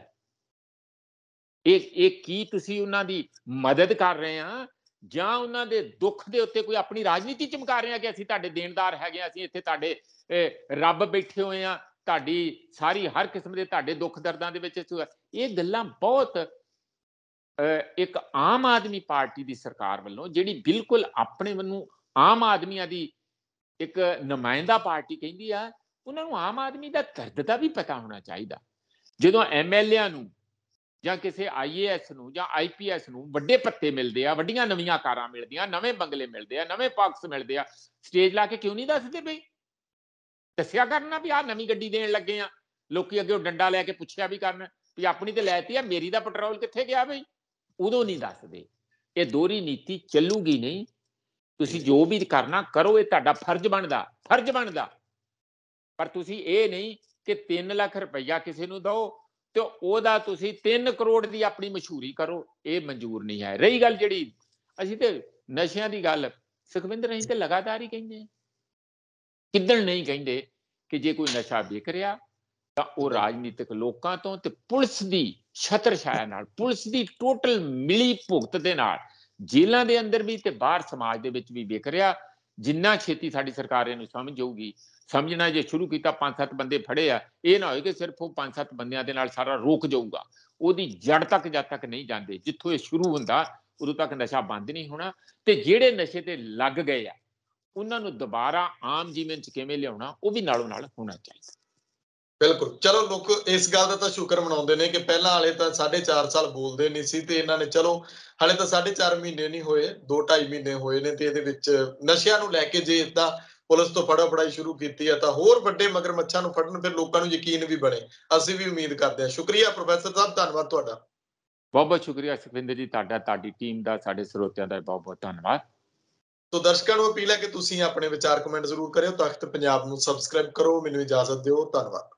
ਇਹ ਇਹ ਕੀ ਤੁਸੀਂ ਉਹਨਾਂ ਦੀ ਮਦਦ ਕਰ ਰਹੇ ਆ ਜਾਂ ਉਹਨਾਂ ਦੇ ਦੁੱਖ ਦੇ ਉੱਤੇ ਕੋਈ ਆਪਣੀ ਰਾਜਨੀਤੀ ਚਮਕਾ ਰਹੇ ਆ ਕਿ ਅਸੀਂ ਤੁਹਾਡੇ ਦੇਣਦਾਰ ਹੈਗੇ ਆ ਅਸੀਂ ਇੱਥੇ ਤੁਹਾਡੇ ਰੱਬ ਬੈਠੇ ਹੋਏ ਆ ਤੁਹਾਡੀ ਸਾਰੀ ਹਰ ਕਿਸਮ ਦੇ ਤੁਹਾਡੇ ਦੁੱਖ ਦਰਦਾਂ ਦੇ ਵਿੱਚ ਇਹ ਗੱਲਾਂ ਬਹੁਤ ਇੱਕ ਆਮ ਆਦਮੀ ਪਾਰਟੀ ਦੀ ਸਰਕਾਰ ਵੱਲੋਂ ਜਿਹੜੀ ਬਿਲਕੁਲ ਆਪਣੇ ਵੱਲੋਂ ਆਮ ਆਦਮੀਆਂ ਦੀ ਇੱਕ ਨੁਮਾਇੰਦਾ ਪਾਰਟੀ ਕਹਿੰਦੀ ਆ ਉਹਨਾਂ ਨੂੰ ਆਮ ਆਦਮੀ ਦਾ ਦਰਦ ਦਾ ਵੀ ਪਤਾ ਹੋਣਾ ਚਾਹੀਦਾ ਜਦੋਂ ਐਮਐਲਏਆਂ ਨੂੰ ਜਾਂ ਕਿਸੇ ਆਈਏਐਸ ਨੂੰ ਜਾਂ ਆਈਪੀਐਸ ਨੂੰ ਵੱਡੇ ਪੱਤੇ ਮਿਲਦੇ ਆ ਵੱਡੀਆਂ ਨਵੀਆਂ ਕਾਰਾਂ ਮਿਲਦੀਆਂ ਨਵੇਂ ਬੰਗਲੇ ਮਿਲਦੇ ਆ ਨਵੇਂ ਪਾਕਸ ਮਿਲਦੇ ਆ ਸਟੇਜ ਲਾ ਕੇ ਕਿਉਂ ਨਹੀਂ ਦੱਸਦੇ ਬਈ ਦੱਸਿਆ ਕਰਨਾ ਵੀ ਆ ਨਵੀਂ ਗੱਡੀ ਦੇਣ ਲੱਗੇ ਆ ਲੋਕੀ ਅੱਗੇ ਉਹ ਡੰਡਾ ਲੈ ਕੇ ਪੁੱਛਿਆ ਵੀ ਕਰਨਾ ਵੀ ਆਪਣੀ ਤੇ ਲੈਤੀ ਆ ਮੇਰੀ ਦਾ ਪੈਟਰੋਲ ਕਿੱਥੇ ਗਿਆ ਬਈ ਉਦੋਂ ਨਹੀਂ ਦੱਸਦੇ ਇਹ ਦੋਰੀ ਨੀਤੀ ਚੱਲੂਗੀ ਨਹੀਂ ਤੁਸੀਂ ਜੋ ਵੀ ਕਰਨਾ ਕਰੋ ਇਹ ਤੁਹਾਡਾ ਫਰਜ਼ ਬਣਦਾ ਫਰਜ਼ ਬਣਦਾ ਪਰ ਤੁਸੀਂ ਇਹ ਨਹੀਂ ਕਿ 3 ਲੱਖ ਰੁਪਈਆ ਕਿਸੇ ਨੂੰ ਦਿਓ ਤੇ ਉਹਦਾ ਤੁਸੀਂ 3 ਕਰੋੜ ਦੀ ਆਪਣੀ ਮਸ਼ਹੂਰੀ ਕਰੋ ਇਹ ਮਨਜ਼ੂਰ ਨਹੀਂ ਹੈ ਰਹੀ ਗੱਲ ਜਿਹੜੀ ਅਸੀਂ ਤੇ ਨਸ਼ਿਆਂ ਦੀ ਗੱਲ ਸੁਖਵਿੰਦਰ ਅਸੀਂ ਤੇ ਲਗਾਤਾਰ ਹੀ ਕਹਿੰਦੇ ਕਿੱਦਣ ਨਹੀਂ ਕਹਿੰਦੇ ਕਿ ਜੇ ਕੋਈ ਨਸ਼ਾ ਵੇਚ ਰਿਹਾ ਤਾਂ ਉਹ ਰਾਜਨੀਤਿਕ ਲੋਕਾਂ ਤੋਂ ਤੇ ਪੁਲਿਸ ਦੀ ਛਤਰਛਾਇਆ ਨਾਲ ਪੁਲਿਸ ਦੀ ਟੋਟਲ ਮਿਲੀ ਭੁਗਤ ਦੇ ਨਾਲ ਜੇਲ੍ਹਾਂ ਦੇ ਅੰਦਰ ਵੀ ਤੇ ਬਾਹਰ ਸਮਾਜ ਦੇ ਵਿੱਚ ਵੀ ਵਿਕ ਰਿਹਾ ਜਿੰਨਾ ਛੇਤੀ ਸਾਡੀ ਸਰਕਾਰ ਇਹਨੂੰ ਸਮਝ ਜਾਊਗੀ ਸਮਝਣਾ ਜੇ ਸ਼ੁਰੂ ਕੀਤਾ ਪੰਜ ਸੱਤ ਬੰਦੇ ਫੜੇ ਆ ਇਹ ਨਾ ਹੋਏ ਕਿ ਸਿਰਫ ਉਹ ਪੰਜ ਸੱਤ ਬੰਦਿਆਂ ਦੇ ਨਾਲ ਸਾਰਾ ਰੋਕ ਜਾਊਗਾ ਉਹਦੀ ਜੜ ਤੱਕ ਜਦ ਤੱਕ ਨਹੀਂ ਜਾਂਦੇ ਜਿੱਥੋਂ ਇਹ ਸ਼ੁਰੂ ਹੁੰਦਾ ਉਦੋਂ ਤੱਕ ਨਸ਼ਾ ਬੰਦ ਨਹੀਂ ਹੋਣਾ ਤੇ ਜਿਹੜੇ ਨਸ਼ੇ ਤੇ ਲੱਗ ਗਏ ਆ ਉਹਨਾਂ ਨੂੰ ਦੁਬਾਰਾ ਆਮ ਜੀਵਨ 'ਚ ਕਿਵੇਂ ਲਿਆਉਣਾ ਉਹ ਵੀ ਨਾਲੋਂ ਨਾਲ ਹੋਣਾ ਚਾਹੀਦਾ ਬਿਲਕੁਲ ਚਲੋ ਲੋਕ ਇਸ ਗੱਲ ਦਾ ਤਾਂ ਸ਼ੁਕਰ ਮਨਾਉਂਦੇ ਨੇ ਕਿ ਪਹਿਲਾਂ ਵਾਲੇ ਤਾਂ 4.5 ਸਾਲ ਬੋਲਦੇ ਨਹੀਂ ਸੀ ਤੇ ਇਹਨਾਂ ਨੇ ਚਲੋ ਹਲੇ ਤਾਂ 4.5 ਮਹੀਨੇ ਨਹੀਂ ਹੋਏ 2.5 ਮਹੀਨੇ ਹੋਏ ਨੇ ਤੇ ਇਹਦੇ ਵਿੱਚ ਨਸ਼ਿਆਂ ਨੂੰ ਲੈ ਕੇ ਜੇ ਇਦਾਂ ਪੁਲਿਸ ਤੋਂ ਫੜਾ ਫੜਾਈ ਸ਼ੁਰੂ ਕੀਤੀ ਹੈ ਤਾਂ ਹੋਰ ਵੱਡੇ ਮਗਰਮੱਛਾਂ ਨੂੰ ਫੜਨ ਫਿਰ ਲੋਕਾਂ ਨੂੰ ਯਕੀਨ ਵੀ ਬਣੇ ਅਸੀਂ ਵੀ ਉਮੀਦ ਕਰਦੇ ਹਾਂ ਸ਼ੁਕਰੀਆ ਪ੍ਰੋਫੈਸਰ ਸਾਹਿਬ ਧੰਨਵਾਦ ਤੁਹਾਡਾ ਬਹੁਤ ਬਹੁਤ ਸ਼ੁਕਰੀਆ ਸੁਖਵਿੰਦਰ ਜੀ ਤੁਹਾਡਾ ਤੁਹਾਡੀ ਟੀਮ ਦਾ ਸਾਡੇ ਸਰੋਤਿਆਂ ਦਾ ਬਹੁਤ ਬਹੁਤ ਧੰਨਵਾਦ ਤੋ ਦਰਸ਼ਕਾਂ ਨੂੰ ਅਪੀਲ ਹੈ ਕਿ ਤੁਸੀਂ ਆਪਣੇ ਵਿਚਾਰ ਕਮੈਂਟ ਜ਼ਰੂਰ ਕਰਿਓ ਤਖਤ ਪੰਜਾਬ ਨੂੰ ਸਬਸਕ੍ਰਾਈਬ ਕਰੋ ਮੈਨੂੰ ਇਜਾਜ਼ਤ ਦਿਓ ਧੰਨਵਾਦ